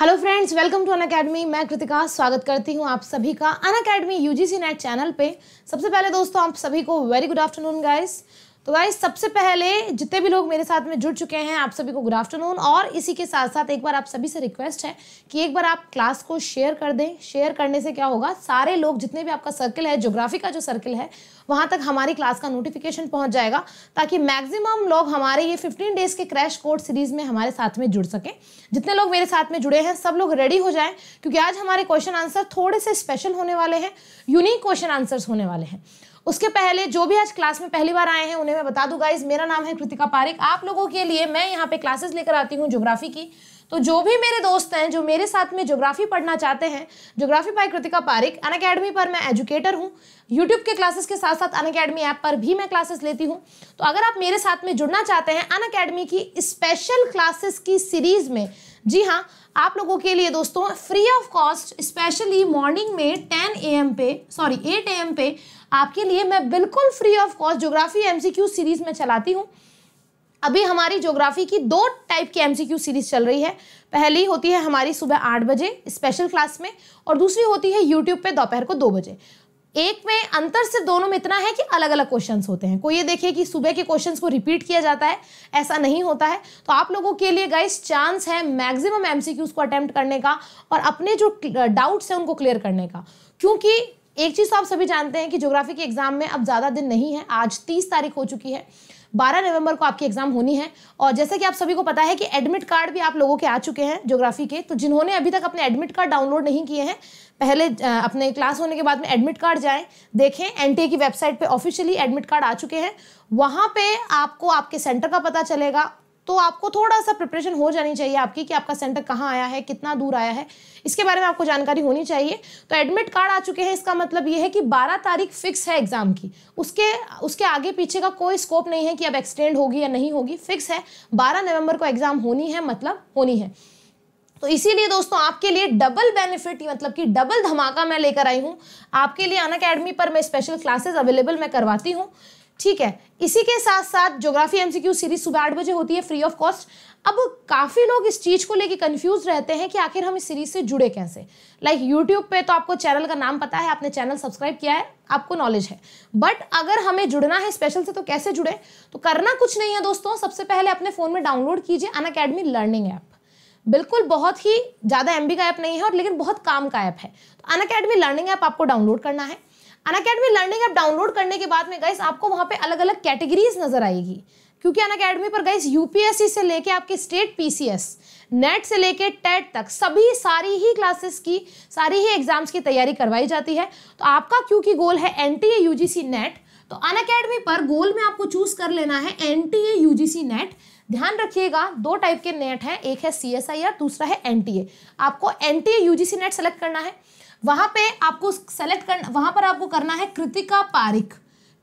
Hello friends welcome to Unacademy मैं कृतिका स्वागत करती हूँ आप सभी का Unacademy U G NET channel पे सबसे पहले दोस्तों आप सभी को वेरी गुड आफ्टरनून गाइस तो भाई सबसे पहले जितने भी लोग मेरे साथ में जुड़ चुके हैं आप सभी को गुड आफ्टरनून और इसी के साथ साथ एक बार आप सभी से रिक्वेस्ट है कि एक बार आप क्लास को शेयर कर दें शेयर करने से क्या होगा सारे लोग जितने भी आपका सर्किल है ज्योग्राफी का जो सर्किल है वहाँ तक हमारी क्लास का नोटिफिकेशन पहुँच जाएगा ताकि मैक्सिमम लोग हमारे ये फिफ्टीन डेज के क्रैश कोर्स सीरीज़ में हमारे साथ में जुड़ सकें जितने लोग मेरे साथ में जुड़े हैं सब लोग रेडी हो जाए क्योंकि आज हमारे क्वेश्चन आंसर थोड़े से स्पेशल होने वाले हैं यूनिक क्वेश्चन आंसर्स होने वाले हैं उसके पहले जो भी आज क्लास में पहली बार आए हैं उन्हें मैं बता दूंगा गाइज मेरा नाम है कृतिका पारिक आप लोगों के लिए मैं यहाँ पे क्लासेस लेकर आती हूँ जोग्राफी की तो जो भी मेरे दोस्त हैं जो मेरे साथ में जोग्राफी पढ़ना चाहते हैं geography by Kritika Pareek Unacademy पर मैं एजुकेटर हूँ यूट्यूब के क्लासेस के साथ साथ अन अकेडमी ऐप पर भी मैं क्लासेस लेती हूँ तो अगर आप मेरे साथ में जुड़ना चाहते हैं अन अकेडमी की स्पेशल क्लासेस की सीरीज़ में जी हाँ आप लोगों के लिए दोस्तों free of cost specially morning में ए एम पे सॉरी ए एम पे आपके लिए मैं बिल्कुल free of cost geography MCQ series में चलाती हूँ अभी हमारी ज्योग्राफी की दो टाइप की एमसीक्यू सीरीज चल रही है पहली होती है हमारी सुबह आठ बजे स्पेशल क्लास में और दूसरी होती है यूट्यूब पे दोपहर को दो बजे एक में अंतर से दोनों में इतना है कि अलग अलग क्वेश्चंस होते हैं कोई ये देखिए कि सुबह के क्वेश्चंस को रिपीट किया जाता है ऐसा नहीं होता है तो आप लोगों के लिए गाइस चांस है मैक्सिमम एमसीक्यूज को अटेम्प्ट करने का और अपने जो डाउट्स हैं उनको क्लियर करने का क्योंकि एक चीज़ तो आप सभी जानते हैं कि ज्योग्राफी के एग्ज़ाम में अब ज़्यादा दिन नहीं है आज तीस तारीख हो चुकी है 12 नवंबर को आपकी एग्जाम होनी है और जैसे कि आप सभी को पता है कि एडमिट कार्ड भी आप लोगों के आ चुके हैं ज्योग्राफी के तो जिन्होंने अभी तक अपने एडमिट कार्ड डाउनलोड नहीं किए हैं पहले अपने क्लास होने के बाद में एडमिट कार्ड जाएं देखें एन की वेबसाइट पे ऑफिशियली एडमिट कार्ड आ चुके हैं वहाँ पे आपको आपके सेंटर का पता चलेगा तो आपको थोड़ा सा प्रिपरेशन हो जानी चाहिए आपकी कि आपका सेंटर कहाँ आया है कितना दूर आया है इसके बारे में आपको जानकारी होनी चाहिए तो एडमिट कार्ड आ चुके हैं इसका मतलब ये है कि 12 तारीख फिक्स है एग्ज़ाम की उसके उसके आगे पीछे का कोई स्कोप नहीं है कि अब एक्सटेंड होगी या नहीं होगी फिक्स है बारह नवम्बर को एग्ज़ाम होनी है मतलब होनी है तो इसीलिए दोस्तों आपके लिए डबल बेनिफिट मतलब कि डबल धमाका मैं लेकर आई हूँ आपके लिए अन पर मैं स्पेशल क्लासेस अवेलेबल मैं करवाती हूँ ठीक है इसी के साथ साथ ज्योग्राफी एमसीक्यू सीरीज सुबह आठ बजे होती है फ्री ऑफ कॉस्ट अब काफ़ी लोग इस चीज़ को लेके कंफ्यूज रहते हैं कि आखिर हम इस सीरीज से जुड़े कैसे लाइक like यूट्यूब पे तो आपको चैनल का नाम पता है आपने चैनल सब्सक्राइब किया है आपको नॉलेज है बट अगर हमें जुड़ना है स्पेशल से तो कैसे जुड़े तो करना कुछ नहीं है दोस्तों सबसे पहले अपने फ़ोन में डाउनलोड कीजिए अन अकेडमी लर्निंग ऐप बिल्कुल बहुत ही ज़्यादा एम का ऐप नहीं है और लेकिन बहुत काम का ऐप है तो अन अकेडमी लर्निंग ऐप आपको डाउनलोड करना है अन लर्निंग ऐप डाउनलोड करने के बाद में गाइस आपको वहाँ पे अलग अलग कैटेगरीज नजर आएगी क्योंकि अन अकेडमी पर गाइस यूपीएससी से लेके आपके स्टेट पीसीएस नेट से लेके टेट e तक सभी सारी ही क्लासेस की सारी ही एग्जाम्स की तैयारी करवाई जाती है तो आपका क्योंकि गोल है एन टी यूजीसी नेट तो अन पर गोल में आपको चूज कर लेना है एन टी यूजीसी नेट ध्यान रखिएगा दो टाइप के नेट है एक है सी दूसरा है एन आपको N T UGC NET select करना है वहां पे आपको सेलेक्ट करना वहां पर आपको करना है कृतिका पारिक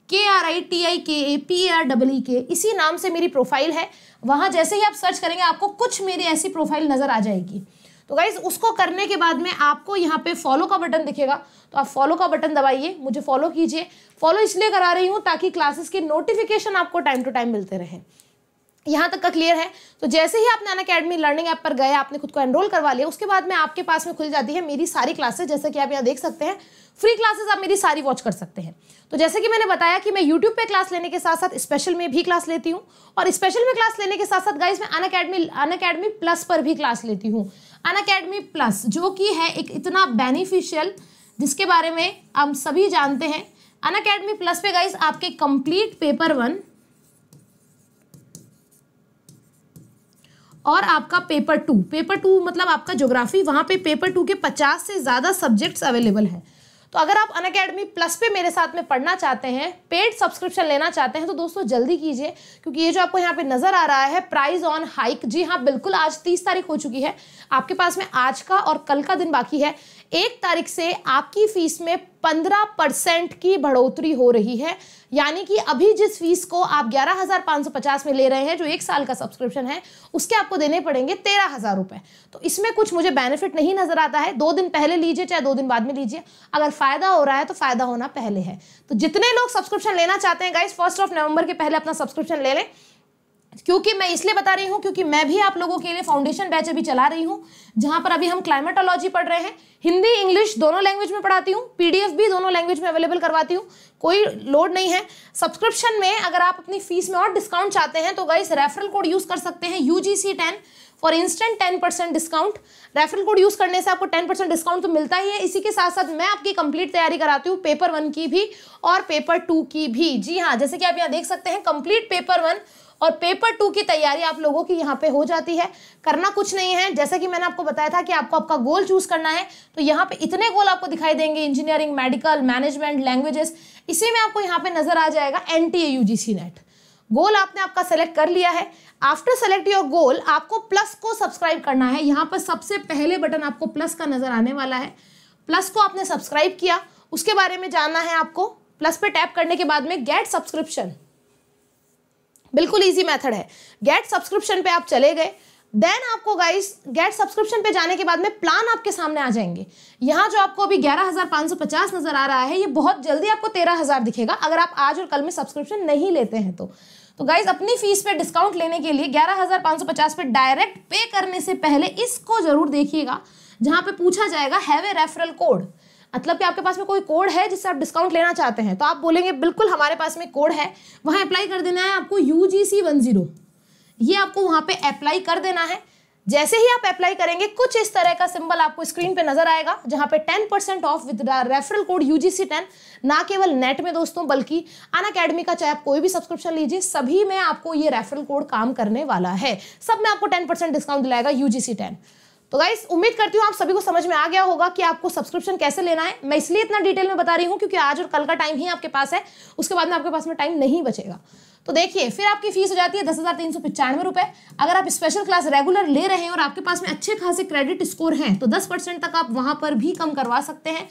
के आर आई टी आई के A P R double E के इसी नाम से मेरी प्रोफाइल है वहां जैसे ही आप सर्च करेंगे आपको कुछ मेरी ऐसी प्रोफाइल नज़र आ जाएगी तो गाइज उसको करने के बाद में आपको यहाँ पे फॉलो का बटन दिखेगा तो आप फॉलो का बटन दबाइए मुझे फॉलो कीजिए फॉलो इसलिए करा रही हूँ ताकि क्लासेस के नोटिफिकेशन आपको टाइम टू टाइम मिलते रहें यहाँ तक का क्लियर है तो जैसे ही आप नैन अकेडमी लर्निंग ऐप पर गए आपने खुद को एनरोल करवा लिया उसके बाद में आपके पास में खुल जाती है मेरी सारी क्लासेस जैसे कि आप यहाँ देख सकते हैं फ्री क्लासेस आप मेरी सारी वॉच कर सकते हैं तो जैसे कि मैंने बताया कि मैं यूट्यूब पे क्लास लेने के साथ साथ स्पेशल में भी क्लास लेती हूँ और स्पेशल में क्लास लेने के साथ साथ गाइज मैं Unacademy Unacademy plus पर भी क्लास लेती हूँ अन अकेडमी प्लस जो कि है एक इतना बेनिफिशियल जिसके बारे में हम सभी जानते हैं अन अकेडमी प्लस पे गाइज आपके कंप्लीट पेपर वन और आपका पेपर टू पेपर टू मतलब आपका ज्योग्राफी वहाँ पे पेपर टू के पचास से ज़्यादा सब्जेक्ट्स अवेलेबल हैं तो अगर आप अन अकेडमी प्लस पे मेरे साथ में पढ़ना चाहते हैं पेड सब्सक्रिप्शन लेना चाहते हैं तो दोस्तों जल्दी कीजिए क्योंकि ये जो आपको यहाँ पे नज़र आ रहा है प्राइस ऑन हाइक जी हाँ बिल्कुल आज तीस तारीख हो चुकी है आपके पास में आज का और कल का दिन बाकी है एक तारीख से आपकी फीस में पंद्रह परसेंट की बढ़ोतरी हो रही है यानी कि अभी जिस फीस को आप ग्यारह हजार सौ पचास में ले रहे हैं जो एक साल का सब्सक्रिप्शन है उसके आपको देने पड़ेंगे तेरह हज़ार रुपए तो इसमें कुछ मुझे बेनिफिट नहीं नज़र आता है दो दिन पहले लीजिए चाहे दो दिन बाद में लीजिए अगर फ़ायदा हो रहा है तो फ़ायदा होना पहले है तो जितने लोग सब्सक्रिप्शन लेना चाहते हैं गाइज फर्स्ट ऑफ नवंबर के पहले अपना सब्सक्रिप्शन ले लें क्योंकि मैं इसलिए बता रही हूँ क्योंकि मैं भी आप लोगों के लिए फाउंडेशन बैच अभी चला रही हूँ जहाँ पर अभी हम क्लाइमेटोलॉजी पढ़ रहे हैं हिंदी इंग्लिश दोनों लैंग्वेज में पढ़ाती हूँ पीडीएफ भी दोनों लैंग्वेज में अवेलेबल करवाती हूँ कोई लोड नहीं है सब्सक्रिप्शन में अगर आप अपनी फीस में और डिस्काउंट चाहते हैं तो गाइस रेफरल कोड यूज़ कर सकते हैं U G C ten for instant ten percent discount referral code use करने से आपको टेन परसेंट डिस्काउंट तो मिलता ही है इसी के साथ साथ मैं आपकी कंप्लीट तैयारी कराती हूँ पेपर वन की भी और पेपर टू की भी जी हाँ जैसे कि आप यहाँ देख सकते हैं कंप्लीट पेपर वन और पेपर टू की तैयारी आप लोगों की यहाँ पे हो जाती है करना कुछ नहीं है जैसा कि मैंने आपको बताया था कि आपको आपका गोल चूज करना है तो यहाँ पे इतने गोल आपको दिखाई देंगे इंजीनियरिंग मेडिकल मैनेजमेंट लैंग्वेजेस इसी में आपको यहाँ पे नजर आ जाएगा एन टी नेट गोल आपने आपका सेलेक्ट कर लिया है आफ्टर सेलेक्ट योर गोल आपको प्लस को सब्सक्राइब करना है यहाँ पर सबसे पहले बटन आपको प्लस का नजर आने वाला है प्लस को आपने सब्सक्राइब किया उसके बारे में जानना है आपको प्लस पे टैप करने के बाद में गेट सब्सक्रिप्शन बिल्कुल ईजी मैथड है गेट सब्सक्रिप्शन पे आप चले गए देन आपको गाइस गेट सब्सक्रिप्शन पे जाने के बाद में प्लान आपके सामने आ जाएंगे यहाँ जो आपको अभी ग्यारह हज़ार पाँच सौ पचास नज़र आ रहा है ये बहुत जल्दी आपको तेरह हज़ार दिखेगा अगर आप आज और कल में सब्सक्रिप्शन नहीं लेते हैं तो तो गाइज अपनी फीस पे डिस्काउंट लेने के लिए ग्यारह हज़ार पांच सौ पचास पे डायरेक्ट पे करने से पहले इसको ज़रूर देखिएगा जहाँ पे पूछा जाएगा हैव ए रेफरल कोड मतलब कि आपके पास में कोई कोड है जिससे आप डिस्काउंट लेना चाहते हैं तो आप बोलेंगे बिल्कुल हमारे पास में कोड है वहाँ अप्लाई कर देना है आपको U G C one zero ये आपको वहाँ पे अप्लाई कर देना है जैसे ही आप अप्लाई करेंगे कुछ इस तरह का सिंबल आपको स्क्रीन पे नजर आएगा जहां पे 10 percent off with referral code UGC 10 ना केवल नेट में दोस्तों बल्कि अन अकेडमी का चाहे आप कोई भी सब्सक्रिप्शन लीजिए सभी में आपको ये रेफरल कोड काम करने वाला है सब में आपको 10 परसेंट डिस्काउंट दिलाएगा यूजीसी 10 तो गाइस उम्मीद करती हूँ आप सभी को समझ में आ गया होगा कि आपको सब्सक्रिप्शन कैसे लेना है मैं इसलिए इतना डिटेल में बता रही हूँ क्योंकि आज और कल का टाइम ही आपके पास है उसके बाद में आपके पास में टाइम नहीं बचेगा तो देखिए फिर आपकी फीस हो जाती है दस हज़ार तीन सौ पचानवे रुपये अगर आप स्पेशल क्लास रेगुलर ले रहे हैं और आपके पास में अच्छे खासे क्रेडिट स्कोर हैं तो दस परसेंट तक आप वहाँ पर भी कम करवा सकते हैं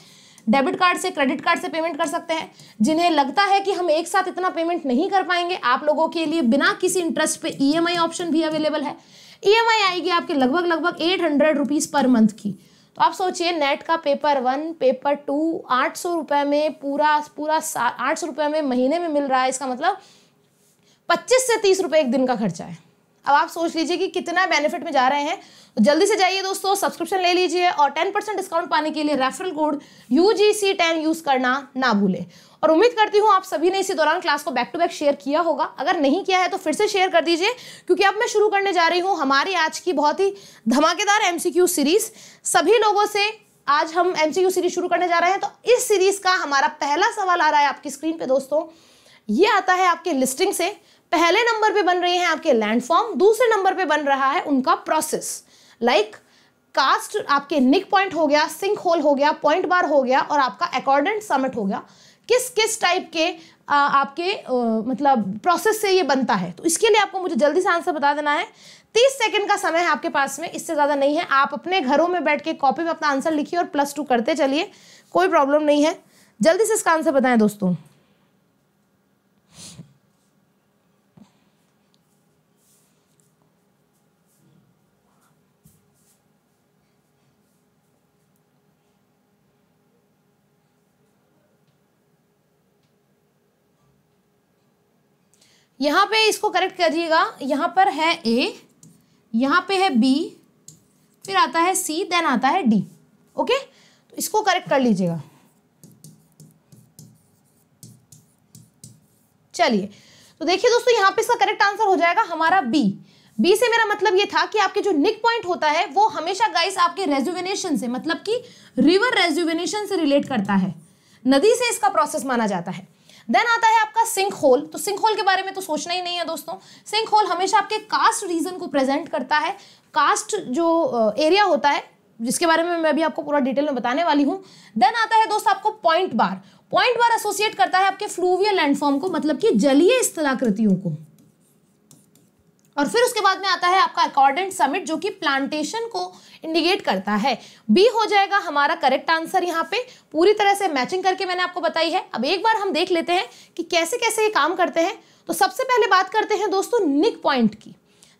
डेबिट कार्ड से क्रेडिट कार्ड से पेमेंट कर सकते हैं जिन्हें लगता है कि हम एक साथ इतना पेमेंट नहीं कर पाएंगे आप लोगों के लिए बिना किसी इंटरेस्ट पे ईएमआई e ऑप्शन भी अवेलेबल है ईएमआई e आएगी आपके लगभग लगभग eight hundred rupees per month की तो आप सोचिए नेट का पेपर वन पेपर टू आठ सौ रुपए में पूरा पूरा आठ सौ रुपए में महीने में मिल रहा है इसका मतलब पच्चीस से तीस रुपए एक दिन का खर्चा है अब आप सोच लीजिए कि कितना बेनिफिट में जा रहे हैं तो जल्दी से जाइए दोस्तों सब्सक्रिप्शन ले लीजिए और टेन परसेंट डिस्काउंट पाने के लिए referral code U G C ten use करना ना भूलें और उम्मीद करती हूँ आप सभी ने इसी दौरान क्लास को बैक टू बैक शेयर किया होगा अगर नहीं किया है तो फिर से शेयर कर दीजिए क्योंकि अब मैं शुरू करने जा रही हूँ हमारी आज की बहुत ही धमाकेदार एम सीरीज सभी लोगों से आज हम एम सीरीज शुरू करने जा रहे हैं तो इस सीरीज का हमारा पहला सवाल आ रहा है आपकी स्क्रीन पर दोस्तों ये आता है आपके लिस्टिंग से पहले नंबर पे बन रही हैं आपके लैंडफॉर्म दूसरे नंबर पे बन रहा है उनका प्रोसेस लाइक like, कास्ट आपके निक पॉइंट हो गया सिंक होल हो गया पॉइंट बार हो गया और आपका अकॉर्डेंट समिट हो गया किस किस टाइप के आ, आपके आ, मतलब प्रोसेस से ये बनता है तो इसके लिए आपको मुझे जल्दी से आंसर बता देना है तीस सेकंड का समय है आपके पास में इससे ज़्यादा नहीं है आप अपने घरों में बैठ के कॉपी में अपना आंसर लिखिए और प्लस टू करते चलिए कोई प्रॉब्लम नहीं है जल्दी से इसका आंसर बताएं दोस्तों यहाँ पे इसको करेक्ट करिएगा यहाँ पर है ए यहाँ पे है बी फिर आता है सी देन आता है डी ओके तो इसको करेक्ट कर लीजिएगा चलिए तो देखिए दोस्तों यहाँ पे इसका करेक्ट आंसर हो जाएगा हमारा बी बी से मेरा मतलब ये था कि आपके जो निक पॉइंट होता है वो हमेशा गाइस आपके रेजुवेनेशन से मतलब कि रिवर रेजुवेनेशन से रिलेट करता है नदी से इसका प्रोसेस माना जाता है देन आता है आपका सिंक होल तो सिंक होल के बारे में तो सोचना ही नहीं है दोस्तों सिंक होल हमेशा आपके कास्ट रीजन को प्रेजेंट करता है कास्ट जो एरिया होता है जिसके बारे में मैं अभी आपको पूरा डिटेल में बताने वाली हूँ देन आता है दोस्तों आपको point bar point bar associate करता है आपके फ्लूवियल लैंडफॉर्म को मतलब कि जलीय स्थलाकृतियों को और फिर उसके बाद में आता है आपका अकॉर्डेंट समिट जो कि प्लांटेशन को इंडिकेट करता है बी हो जाएगा हमारा करेक्ट आंसर यहाँ पे पूरी तरह से मैचिंग करके मैंने आपको बताई है अब एक बार हम देख लेते हैं कि कैसे कैसे ये काम करते हैं तो सबसे पहले बात करते हैं दोस्तों निक पॉइंट की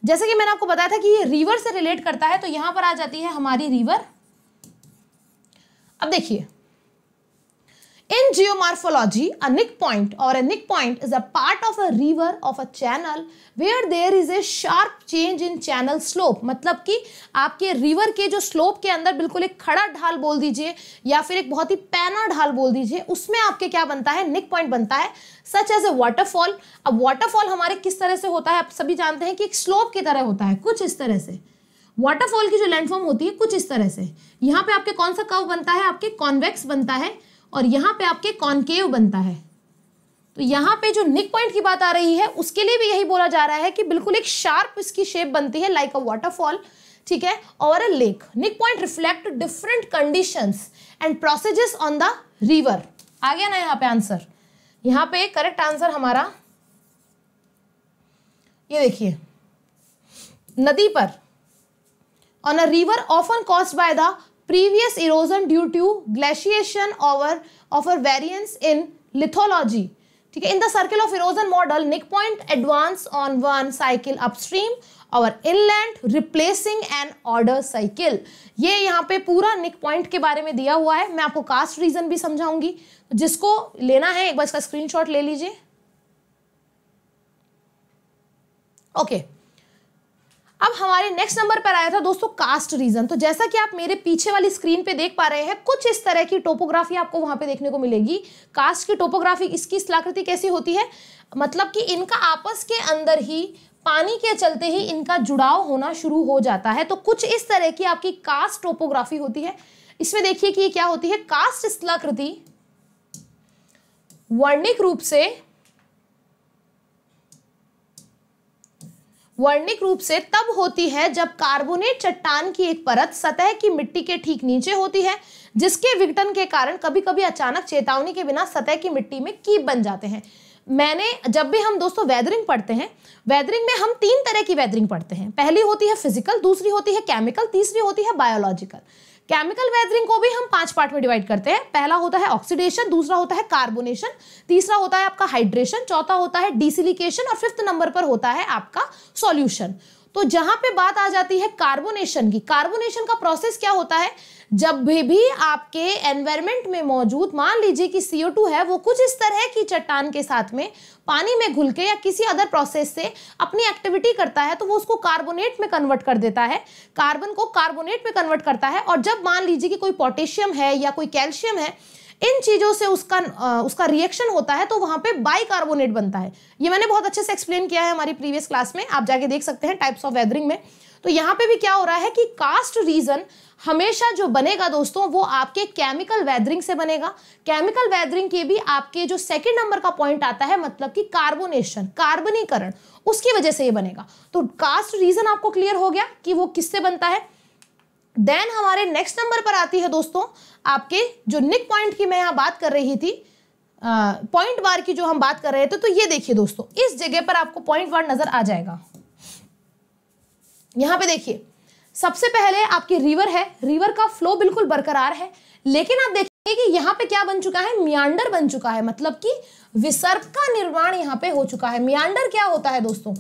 जैसे कि मैंने आपको बताया था कि ये रिवर से रिलेट करता है तो यहां पर आ जाती है हमारी रिवर अब देखिए In geomorphology, a nick point or a nick point is a part of a river of a channel where there is a sharp change in channel slope. मतलब कि आपके रिवर के जो स्लोप के अंदर बिल्कुल एक खड़ा ढाल बोल दीजिए या फिर एक बहुत ही पैना ढाल बोल दीजिए उसमें आपके क्या बनता है निक पॉइंट बनता है सच एज ए वाटरफॉल अब वाटरफॉल हमारे किस तरह से होता है आप सभी जानते हैं कि एक स्लोप की तरह होता है कुछ इस तरह से वाटरफॉल की जो लैंडफॉर्म होती है कुछ इस तरह से यहाँ पे आपके कौन सा कव बनता है आपके कॉन्वेक्स बनता है और यहां पे आपके कॉनकेव बनता है तो यहां पे जो निक पॉइंट की बात आ रही है उसके लिए भी यही बोला जा रहा है कि बिल्कुल एक शार्प इसकी शेप बनती है लाइक अ वाटरफॉल ठीक है और a lake knickpoint reflect different condition and processes on the river आ गया ना यहां पे आंसर यहां पे करेक्ट आंसर हमारा ये देखिए नदी पर on a river often caused by the previous erosion due to glaciation over of a variance in lithology ठीक है in the circle of erosion model knickpoint advance on one cycle upstream और inland replacing an order cycle ये यहाँ पे पूरा निक point के बारे में दिया हुआ है मैं आपको कास्ट रीजन भी समझाऊंगी जिसको लेना है एक बार इसका स्क्रीनशॉट ले लीजिए ओके okay. अब हमारे नेक्स्ट नंबर पर आया था दोस्तों कास्ट रीजन तो जैसा कि आप मेरे पीछे वाली स्क्रीन पे देख पा रहे हैं कुछ इस तरह की टोपोग्राफी आपको वहां पे देखने को मिलेगी कास्ट की टोपोग्राफी इसकी स्थलाकृति कैसी होती है मतलब कि इनका आपस के अंदर ही पानी के चलते ही इनका जुड़ाव होना शुरू हो जाता है तो कुछ इस तरह की आपकी कास्ट टोपोग्राफी होती है इसमें देखिए कि ये क्या होती है कास्ट स्थलाकृति वर्णिक रूप से वर्णिक रूप से तब होती है जब कार्बोनेट चट्टान की एक परत सतह की मिट्टी के ठीक नीचे होती है जिसके विघटन के कारण कभी कभी अचानक चेतावनी के बिना सतह की मिट्टी में कीप बन जाते हैं मैंने जब भी हम दोस्तों वेदरिंग पढ़ते हैं वेदरिंग में हम तीन तरह की वेदरिंग पढ़ते हैं पहली होती है फिजिकल दूसरी होती है केमिकल तीसरी होती है बायोलॉजिकल केमिकल वेदरिंग को भी हम पांच पार्ट में डिवाइड करते हैं पहला होता है ऑक्सीडेशन दूसरा होता है कार्बोनेशन तीसरा होता है आपका हाइड्रेशन चौथा होता है डिसिलिकेशन और फिफ्थ नंबर पर होता है आपका सॉल्यूशन तो जहां पे बात आ जाती है कार्बोनेशन की कार्बोनेशन का प्रोसेस क्या होता है जब भी भी आपके एनवायरमेंट में मौजूद मान लीजिए कि टू है वो कुछ इस तरह की चट्टान के साथ में पानी में घुल के या किसी अदर प्रोसेस से अपनी एक्टिविटी करता है तो वो उसको कार्बोनेट में कन्वर्ट कर देता है कार्बन को कार्बोनेट में कन्वर्ट करता है और जब मान लीजिए कि कोई पोटेशियम है या कोई कैल्शियम है इन चीज़ों से उसका आ, उसका रिएक्शन होता है तो वहाँ पे बाइकार्बोनेट बनता है ये मैंने बहुत अच्छे से एक्सप्लेन किया है हमारी प्रीवियस क्लास में आप जाके देख सकते हैं टाइप्स ऑफ वेदरिंग में तो यहाँ पे भी क्या हो रहा है कि कास्ट रीजन हमेशा जो बनेगा दोस्तों वो आपके केमिकल वेदरिंग से बनेगा केमिकल वेदरिंग के भी आपके जो सेकंड नंबर का पॉइंट आता है मतलब कि कार्बोनेशन कार्बनीकरण उसकी वजह से ये बनेगा तो कास्ट रीजन आपको क्लियर हो गया कि वो किससे बनता है देन हमारे नेक्स्ट नंबर पर आती है दोस्तों आपके जो निक पॉइंट की मैं यहाँ बात कर रही थी पॉइंट बार की जो हम बात कर रहे थे तो ये देखिए दोस्तों इस जगह पर आपको पॉइंट बार नजर आ जाएगा यहां पे देखिए सबसे पहले आपकी रिवर है रिवर का फ्लो बिल्कुल बरकरार है लेकिन आप देखिए कि यहाँ पे क्या बन चुका है मियांडर बन चुका है मतलब कि विसर्ग का निर्माण यहाँ पे हो चुका है मियांडर क्या होता है दोस्तों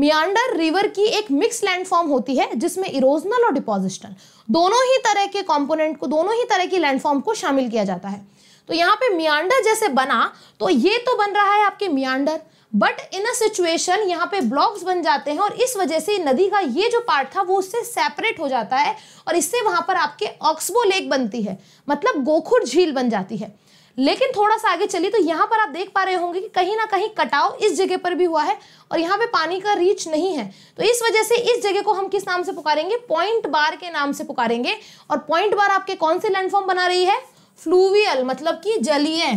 मियांडर रिवर की एक मिक्स लैंडफॉर्म होती है जिसमें इरोजनल और डिपोजिस्टल दोनों ही तरह के कॉम्पोनेंट को दोनों ही तरह की लैंडफॉर्म को शामिल किया जाता है तो यहाँ पे मियांडर जैसे बना तो ये तो बन रहा है आपके मियांडर बट इन अ सिचुएशन यहाँ पे ब्लॉक्स बन जाते हैं और इस वजह से नदी का ये जो पार्ट था वो उससे सेपरेट हो जाता है और इससे वहां पर आपके ऑक्सबो लेक बनती है मतलब गोखुर झील बन जाती है लेकिन थोड़ा सा आगे चली तो यहाँ पर आप देख पा रहे होंगे कि कहीं ना कहीं कटाव इस जगह पर भी हुआ है और यहाँ पे पानी का रीच नहीं है तो इस वजह से इस जगह को हम किस नाम से पुकारेंगे पॉइंट बार के नाम से पुकारेंगे और पॉइंट बार आपके कौन से लैंडफॉर्म बना रही है फ्लूवियल मतलब कि जलीय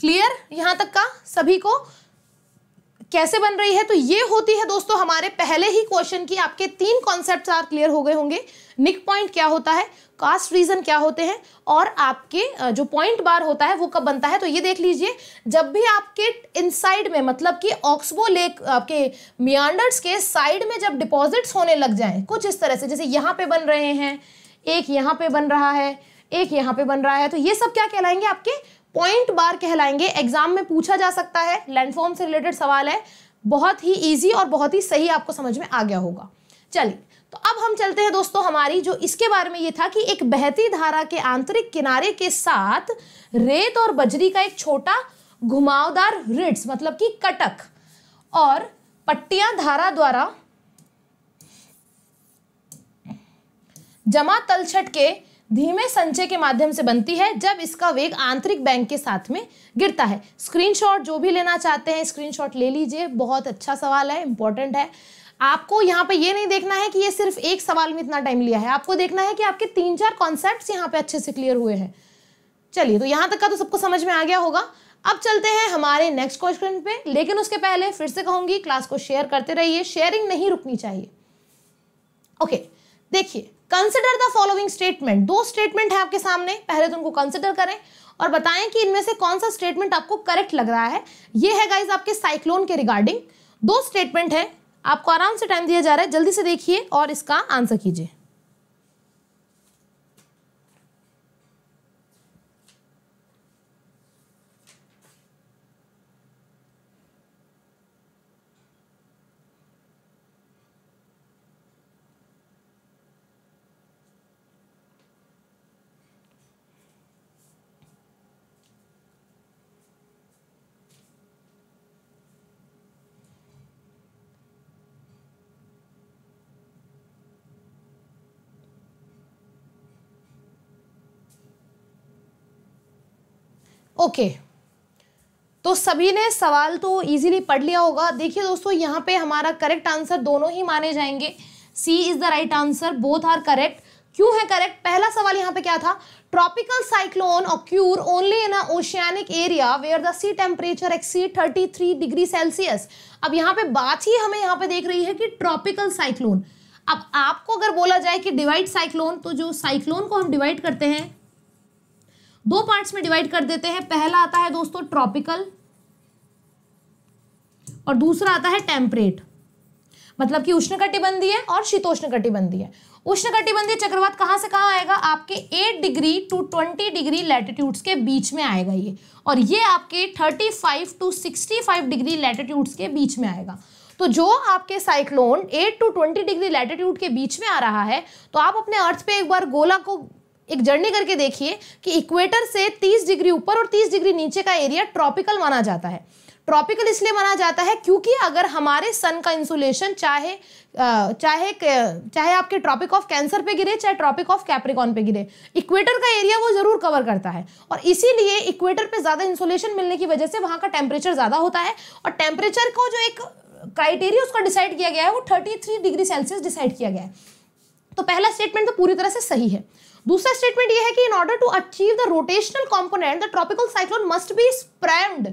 क्लियर यहां तक का सभी को कैसे बन रही है तो ये होती है दोस्तों हमारे पहले ही क्वेश्चन की आपके तीन कॉन्सेप्ट आर क्लियर हो गए होंगे निक पॉइंट क्या होता है कास्ट रीजन क्या होते हैं और आपके जो पॉइंट बार होता है वो कब बनता है तो ये देख लीजिए जब भी आपके इनसाइड में मतलब कि ऑक्सबो लेक आपके मियांडर्स के साइड में जब डिपॉजिट्स होने लग जाएं कुछ इस तरह से जैसे यहाँ पे बन रहे हैं एक यहाँ पे बन रहा है एक यहाँ पे बन रहा है तो ये सब क्या कहलाएंगे आपके पॉइंट बार कहलाएंगे एग्जाम में पूछा जा सकता है लैंडफॉर्म से रिलेटेड सवाल है बहुत ही ईजी और बहुत ही सही आपको समझ में आ गया होगा चलिए तो अब हम चलते हैं दोस्तों हमारी जो इसके बारे में ये था कि एक बहती धारा के आंतरिक किनारे के साथ रेत और बजरी का एक छोटा घुमावदार रिट्स मतलब कि कटक और पट्टियां धारा द्वारा जमा तलछट के धीमे संचय के माध्यम से बनती है जब इसका वेग आंतरिक बैंक के साथ में गिरता है स्क्रीनशॉट जो भी लेना चाहते हैं स्क्रीनशॉट ले लीजिए बहुत अच्छा सवाल है इंपॉर्टेंट है आपको यहाँ पे ये नहीं देखना है कि ये सिर्फ एक सवाल में इतना टाइम लिया है आपको देखना है कि आपके तीन चार कॉन्सेप्ट यहाँ पे अच्छे से क्लियर हुए हैं चलिए तो यहाँ तक का तो सबको समझ में आ गया होगा अब चलते हैं हमारे नेक्स्ट क्वेश्चन पे लेकिन उसके पहले फिर से कहूंगी क्लास को शेयर करते रहिए शेयरिंग नहीं रुकनी चाहिए ओके देखिए कंसिडर द फॉलोइंग स्टेटमेंट दो स्टेटमेंट है आपके सामने पहले तो उनको कंसिडर करें और बताएं कि इनमें से कौन सा स्टेटमेंट आपको करेक्ट लग रहा है ये है गाइज आपके साइक्लोन के रिगार्डिंग दो स्टेटमेंट है आपको आराम से टाइम दिया जा रहा है जल्दी से देखिए और इसका आंसर कीजिए ओके तो सभी ने सवाल तो इजीली पढ़ लिया होगा देखिए दोस्तों यहाँ पे हमारा करेक्ट आंसर दोनों ही माने जाएंगे C is the right answer both are correct क्यों है करेक्ट पहला सवाल यहाँ पे क्या था tropical cyclone occur only in oceanic area where the sea temperature exceed 33 degree Celsius अब यहाँ पे बात ही हमें यहाँ पे देख रही है कि ट्रॉपिकल साइक्लोन अब आपको अगर बोला जाए कि डिवाइड साइक्लोन तो जो साइक्लोन को हम डिवाइड करते हैं दो पार्ट्स में डिवाइड कर देते हैं पहला आता है दोस्तों ट्रॉपिकल और दूसरा आता है टेम्परेट मतलब कि उष्ण कटिबंधीय और शीतोष्ण कटिबंधीय उष्ण कटिबंधीय चक्रवात कहां से कहां आएगा आपके 8 डिग्री टू 20 डिग्री लैटिट्यूड्स के बीच में आएगा ये और ये आपके 35 टू 65 डिग्री लैटिट्यूड्स के बीच में आएगा तो जो आपके साइक्लोन 8 टू 20 डिग्री लैटिट्यूड के बीच में आ रहा है तो आप अपने अर्थ पे एक बार गोला को एक जर्नी करके देखिए कि इक्वेटर से 30 डिग्री ऊपर और 30 डिग्री नीचे का एरिया ट्रॉपिकल माना जाता है ट्रॉपिकल इसलिए माना जाता है क्योंकि अगर हमारे सन का इंसुलेशन चाहे चाहे चाहे आपके ट्रॉपिक ऑफ कैंसर पे गिरे चाहे ट्रॉपिक ऑफ कैप्रिकॉन पे गिरे इक्वेटर का एरिया वो जरूर कवर करता है और इसीलिए इक्वेटर पे ज़्यादा इंसुलेशन मिलने की वजह से वहाँ का टेम्परेचर ज़्यादा होता है और टेम्परेचर को जो एक क्राइटेरिया उसका डिसाइड किया गया है वो थर्टी डिग्री सेल्सियस डिसाइड किया गया है तो पहला स्टेटमेंट तो पूरी तरह से सही है दूसरा स्टेटमेंट यह है कि in order to achieve the rotational component the tropical cyclone must be spawned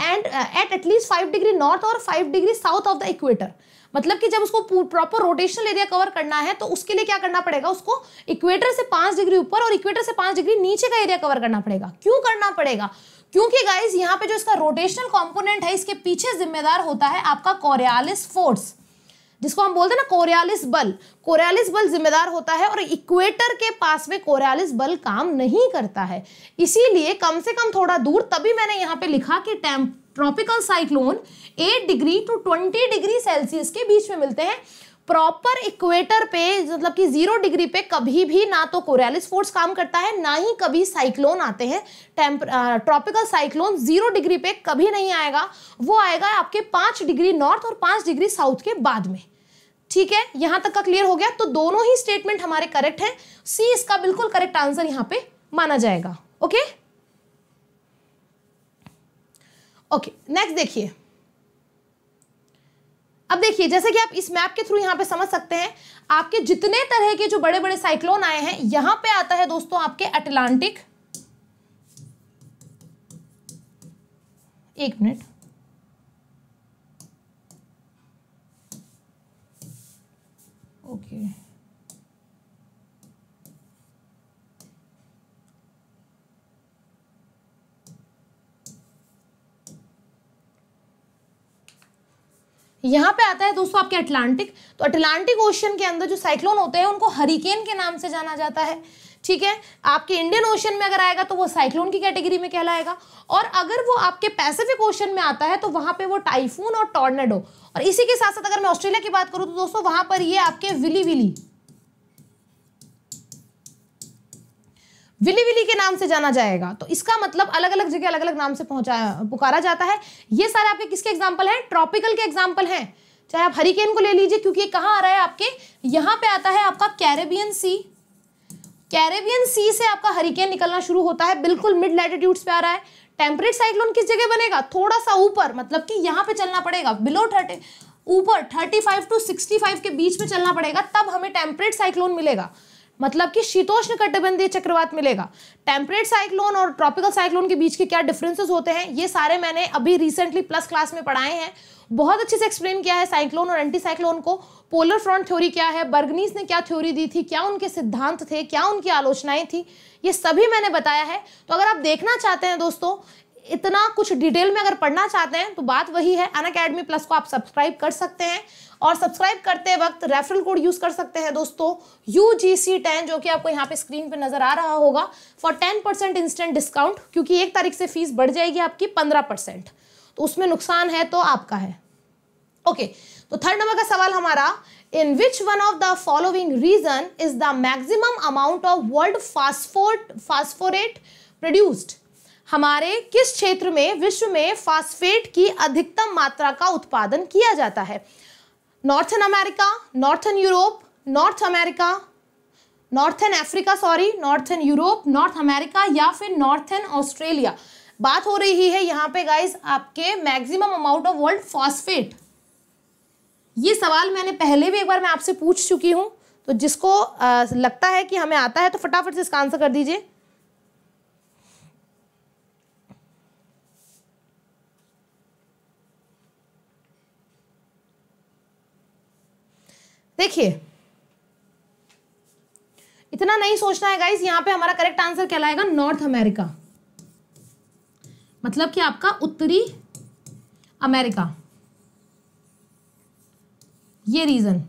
and at at least five degree north और five degree south of the equator मतलब कि जब उसको प्रॉपर रोटेशनल एरिया कवर करना है तो उसके लिए क्या करना पड़ेगा उसको इक्वेटर से पांच डिग्री ऊपर और इक्वेटर से पांच डिग्री नीचे का एरिया कवर करना पड़ेगा क्यों करना पड़ेगा क्योंकि गाइज यहाँ पे जो इसका रोटेशनल कॉम्पोनेंट है इसके पीछे जिम्मेदार होता है आपका कोरियालिस फोर्स जिसको हम बोलते हैं ना कोरियालिस बल कोरियालिस बल जिम्मेदार होता है और इक्वेटर के पास में कोरियालिस बल काम नहीं करता है इसीलिए कम से कम थोड़ा दूर तभी मैंने यहाँ पे लिखा कि temp tropical cyclone 8 degree to 20 degree Celsius के बीच में मिलते हैं प्रॉपर इक्वेटर पे मतलब कि जीरो डिग्री पे कभी भी ना तो कोरियालिस फोर्स काम करता है ना ही कभी साइक्लोन आते हैं temp tropical cyclone zero degree पे कभी नहीं आएगा वो आएगा आपके पाँच डिग्री नॉर्थ और पाँच डिग्री साउथ के बाद में ठीक है यहां तक का क्लियर हो गया तो दोनों ही स्टेटमेंट हमारे करेक्ट है सी इसका बिल्कुल करेक्ट आंसर यहां पे माना जाएगा ओके ओके नेक्स्ट देखिए अब देखिए जैसे कि आप इस मैप के थ्रू यहां पे समझ सकते हैं आपके जितने तरह के जो बड़े बड़े साइक्लोन आए हैं यहां पे आता है दोस्तों आपके अटलांटिक एक मिनट ओके यहाँ पे आता है दोस्तों आपके अटलांटिक तो अटलांटिक ओशन के अंदर जो साइक्लोन होते हैं उनको हरिकेन के नाम से जाना जाता है ठीक है आपके इंडियन ओशन में अगर आएगा तो वो साइक्लोन की कैटेगरी में कहलाएगा और अगर वो आपके पैसिफिक ओशन में आता है तो वहां पे वो टाइफून और टॉर्नेडो और इसी के साथ साथ अगर मैं ऑस्ट्रेलिया की बात करूं तो दोस्तों वहां पर ये आपके विली विली विली विली के नाम से जाना जाएगा तो इसका मतलब अलग अलग जगह अलग अलग नाम से पहुंचा पुकारा जाता है ये सारे आपके किसके एग्जाम्पल हैं ट्रॉपिकल के एग्जाम्पल हैं चाहे आप हरिकेन को ले लीजिए क्योंकि ये कहाँ आ रहा है आपके यहाँ पे आता है आपका कैरेबियन सी कैरेबियन सी से आपका हरिकेन निकलना शुरू होता है बिल्कुल मिड लैटिट्यूड्स पे आ रहा है टेम्परेट साइक्लोन किस जगह बनेगा थोड़ा सा ऊपर मतलब कि यहाँ पे चलना पड़ेगा बिलो थर्टी ऊपर thirty five to sixty five के बीच में चलना पड़ेगा तब हमें टेम्परेट साइक्लोन मिलेगा मतलब कि शीतोष्ण कटिबंधीय चक्रवात मिलेगा टेम्परेट साइक्लोन और ट्रॉपिकल साइक्लोन के बीच के क्या डिफरेंसेस होते हैं ये सारे मैंने अभी रिसेंटली प्लस क्लास में पढ़ाए हैं बहुत अच्छे से एक्सप्लेन किया है साइक्लोन और एंटी साइक्लोन को पोलर फ्रंट थ्योरी क्या है बर्गनीस ने क्या थ्योरी दी थी क्या उनके सिद्धांत थे क्या उनकी आलोचनाएं थी ये सभी मैंने बताया है तो अगर आप देखना चाहते हैं दोस्तों इतना कुछ डिटेल में अगर पढ़ना चाहते हैं तो बात वही है अन अकेडमी प्लस को आप सब्सक्राइब कर सकते हैं और सब्सक्राइब करते वक्त रेफरल कोड यूज़ कर सकते हैं दोस्तों यू जी सी टेन जो कि आपको यहाँ पे स्क्रीन पे नज़र आ रहा होगा for ten percent instant discount क्योंकि एक तारीख से फीस बढ़ जाएगी आपकी पंद्रह परसेंट तो उसमें नुकसान है तो आपका है ओके okay, तो थर्ड नंबर का सवाल हमारा in which one of the following region is the maximum amount of world phosphate phosphorate produced हमारे किस क्षेत्र में विश्व में फास्फेट की अधिकतम मात्रा का उत्पादन किया जाता है northern America northern Europe north America northern Africa sorry northern Europe north America या फिर नॉर्थन ऑस्ट्रेलिया बात हो रही है यहां पे गाइस आपके maximum amount of world phosphate ये सवाल मैंने पहले भी एक बार मैं आपसे पूछ चुकी हूं तो जिसको आ, लगता है कि हमें आता है तो फटाफट से इसका आंसर कर दीजिए देखिए इतना नहीं सोचना है गाइस यहां पे हमारा करेक्ट आंसर कहलाएगा नॉर्थ अमेरिका मतलब कि आपका उत्तरी अमेरिका ये रीज़न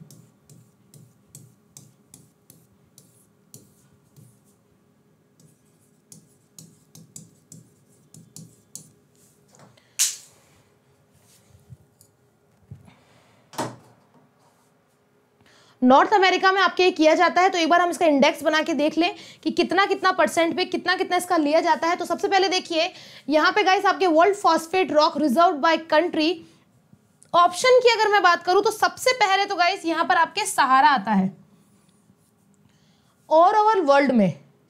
नॉर्थ अमेरिका में आपके किया जाता है तो एक बार हम इसका इंडेक्स बना के देख लें कि कितना कितना परसेंट पे कितना कितना इसका लिया जाता है तो सबसे पहले देखिए यहाँ पे गाइस आपके world phosphate rock reserve by country option की अगर मैं बात करूँ तो सबसे पहले तो गाइस यहाँ पर आपके सहारा आता है ऑल ओवर वर्ल्ड में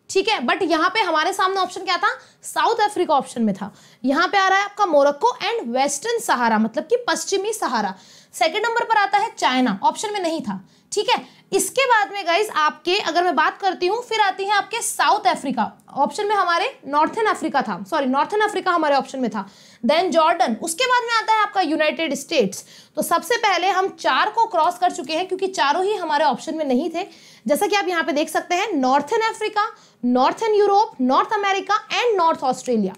ठीक है बट यहाँ पे हमारे सामने ऑप्शन क्या था साउथ अफ्रीका ऑप्शन में था यहाँ पे आ रहा है आपका मोरक्को एंड वेस्टर्न सहारा मतलब कि पश्चिमी सहारा सेकेंड नंबर पर आता है चाइना ऑप्शन में नहीं था ठीक है इसके बाद में गाइज आपके अगर मैं बात करती हूँ फिर आती है आपके साउथ अफ्रीका ऑप्शन में हमारे नॉर्थन अफ्रीका था सॉरी नॉर्थन अफ्रीका हमारे ऑप्शन में था देन जॉर्डन उसके बाद में आता है आपका यूनाइटेड स्टेट्स तो सबसे पहले हम चार को क्रॉस कर चुके हैं क्योंकि चारों ही हमारे ऑप्शन में नहीं थे जैसा कि आप यहाँ पे देख सकते हैं northern Africa northern Europe north America and north Australia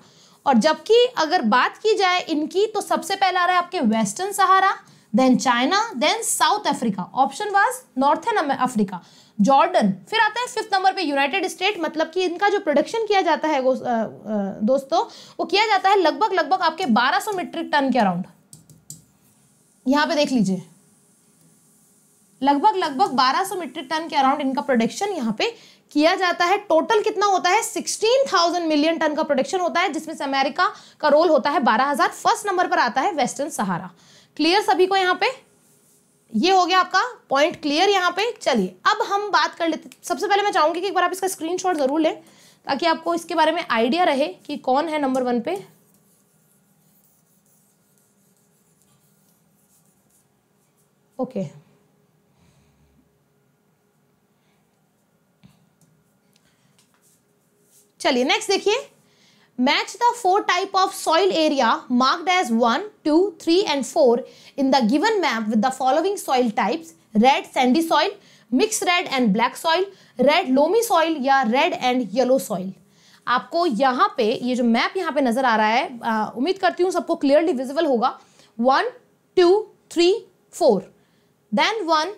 और जबकि अगर बात की जाए इनकी तो सबसे पहला आ रहा है आपके Western Sahara then China then South Africa option was northern Africa Jordan फिर आता है फिफ्थ नंबर पे यूनाइटेड स्टेट मतलब कि इनका जो प्रोडक्शन किया जाता है दोस्तों वो किया जाता है लगभग लगभग आपके 1200 मीट्रिक टन के अराउंड यहाँ पे देख लीजिए लगभग लगभग 1200 मीट्रिक टन के अराउंड इनका प्रोडक्शन यहाँ पे किया जाता है टोटल कितना होता है 16,000 मिलियन टन का प्रोडक्शन होता है जिसमें से अमेरिका का रोल होता है 12,000 फर्स्ट नंबर पर आता है वेस्टर्न सहारा क्लियर सभी को यहाँ पे ये हो गया आपका पॉइंट क्लियर यहाँ पे चलिए अब हम बात कर लेते सबसे पहले मैं चाहूँगी कि एक बार आप इसका स्क्रीनशॉट जरूर लें ताकि आपको इसके बारे में आइडिया रहे कि कौन है नंबर वन पे ओके okay. चलिए नेक्स्ट देखिए Match the four type of soil area marked as 1, 2, 3 and 4 in the given map with the following soil types. Red sandy soil, mix red and black soil red loamy soil या red and yellow soil आपको यहाँ पे ये जो map यहाँ पे नज़र आ रहा है आ, उम्मीद करती हूँ सबको क्लियरली विजिबल होगा one two three four then one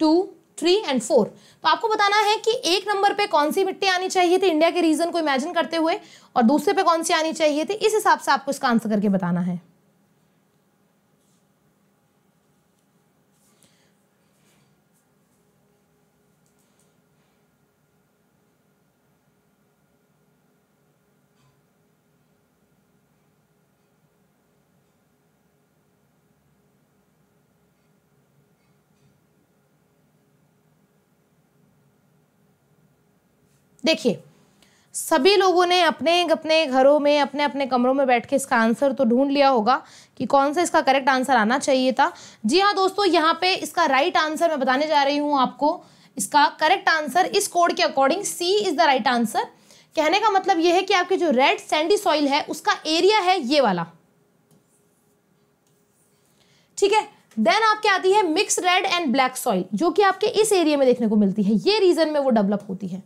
two three and four तो आपको बताना है कि एक नंबर पे कौन सी मिट्टी आनी चाहिए थी इंडिया के रीजन को इमेजिन करते हुए और दूसरे पे कौन सी आनी चाहिए थी इस हिसाब से आपको इसका आंसर करके बताना है देखिए सभी लोगों ने अपने अपने घरों में अपने अपने कमरों में बैठ के इसका आंसर तो ढूंढ लिया होगा कि कौन सा इसका करेक्ट आंसर आना चाहिए था जी हाँ दोस्तों यहाँ पे इसका राइट आंसर मैं बताने जा रही हूँ आपको इसका करेक्ट आंसर इस कोड के according C is the right answer कहने का मतलब यह है कि आपकी जो रेड सैंडी सॉइल है उसका एरिया है ये वाला ठीक है देन आपके आती है mix red and black soil जो कि आपके इस एरिया में देखने को मिलती है ये रीजन में वो डेवलप होती है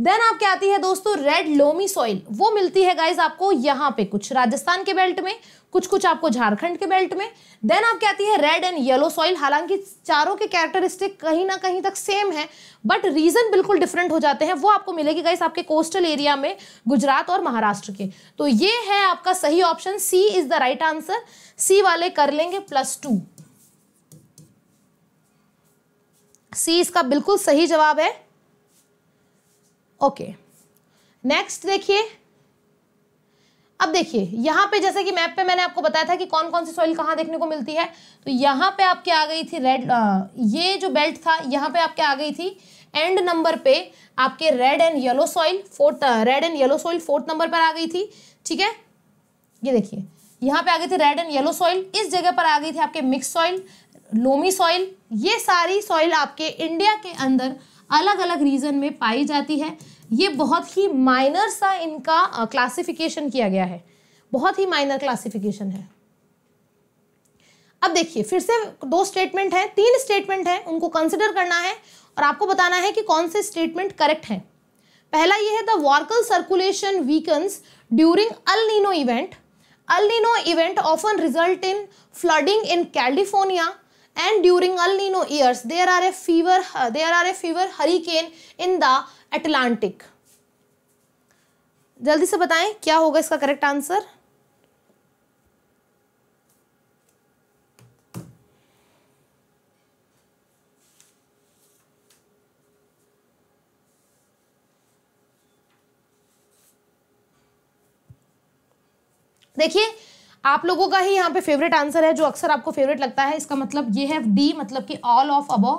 देन आपके आती है दोस्तों रेड लोमी सॉइल वो मिलती है गाइज आपको यहाँ पे कुछ राजस्थान के बेल्ट में कुछ कुछ आपको झारखंड के बेल्ट में देन आपके आती है रेड एंड येलो सॉइल हालांकि चारों के कैरेक्टरिस्टिक कहीं ना कहीं तक सेम है बट रीजन बिल्कुल डिफरेंट हो जाते हैं वो आपको मिलेगी गाइस आपके कोस्टल एरिया में गुजरात और महाराष्ट्र के तो ये है आपका सही option C is the right answer C वाले कर लेंगे प्लस टू सी इसका बिल्कुल सही जवाब है ओके नेक्स्ट देखिए अब देखिए यहां पे जैसे कि मैप पे मैंने आपको बताया था कि कौन कौन सी सॉइल कहाँ देखने को मिलती है तो यहां पे आपके आ गई थी रेड ये जो बेल्ट था यहां पे आपके आ गई थी एंड नंबर पे आपके red and yellow soil fourth red and yellow soil fourth number पर आ गई थी ठीक है ये देखिए यहाँ पे आ गई थी रेड एंड येलो सॉइल इस जगह पर आ गई थी आपके मिक्स सॉइल लोमी सॉइल ये सारी सॉइल आपके इंडिया के अंदर अलग अलग रीजन में पाई जाती है ये बहुत ही माइनर सा इनका क्लासिफिकेशन किया गया है बहुत ही माइनर क्लासिफिकेशन है अब देखिए फिर से दो स्टेटमेंट है तीन स्टेटमेंट है उनको कंसिडर करना है और आपको बताना है कि कौन से स्टेटमेंट करेक्ट हैं पहला ये है the Walker circulation weakens during El Nino event El Nino event often result in flooding in California and during El El Nino years there are a fewer there are a fewer hurricane in the Atlantic जल्दी से बताएं क्या होगा इसका correct answer देखिए आप लोगों का ही यहाँ पे फेवरेट आंसर है जो अक्सर आपको फेवरेट लगता है इसका मतलब ये है डी मतलब कि all of above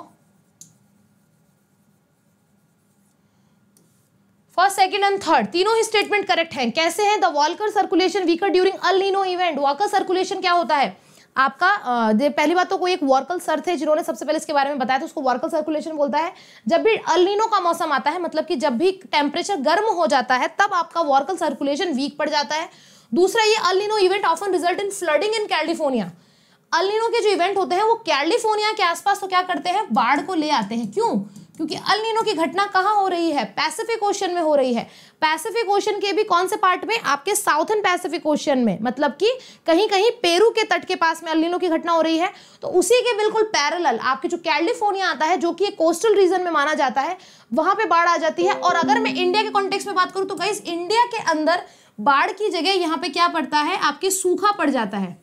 first second and third तीनों ही स्टेटमेंट करेक्ट हैं कैसे हैं the Walker circulation weaker during El Nino event Walker circulation क्या होता है आपका पहली बात तो कोई एक वॉर्कल सर थे जिन्होंने सबसे पहले इसके बारे में बताया तो उसको वॉर्कल सर्कुलेशन बोलता है जब भी अलिनो का मौसम आता है मतलब कि जब भी टेम्परेचर गर्म हो जाता है तब आपका वॉर्कल सर्कुलेशन वीक पड़ जाता है दूसरा ये El Nino event often result in flooding in California El Nino के जो इवेंट होते हैं वो कैलिफोर्निया के आसपास तो क्या करते हैं बाढ़ को ले आते हैं क्यों क्योंकि अलिनो की घटना कहाँ हो रही है पैसिफिक ओशन में हो रही है पैसिफिक ओशन के भी कौन से पार्ट में आपके साउथन पैसिफिक ओशन में मतलब कि कहीं कहीं पेरू के तट के पास में अलिनो की घटना हो रही है तो उसी के बिल्कुल पैरल आपके जो कैलिफोर्निया आता है जो कि कोस्टल रीजन में माना जाता है वहां पर बाढ़ आ जाती है और अगर मैं इंडिया के कॉन्टेक्स में बात करूँ तो कहीं इंडिया के अंदर बाढ़ की जगह यहाँ पे क्या पड़ता है आपके सूखा पड़ जाता है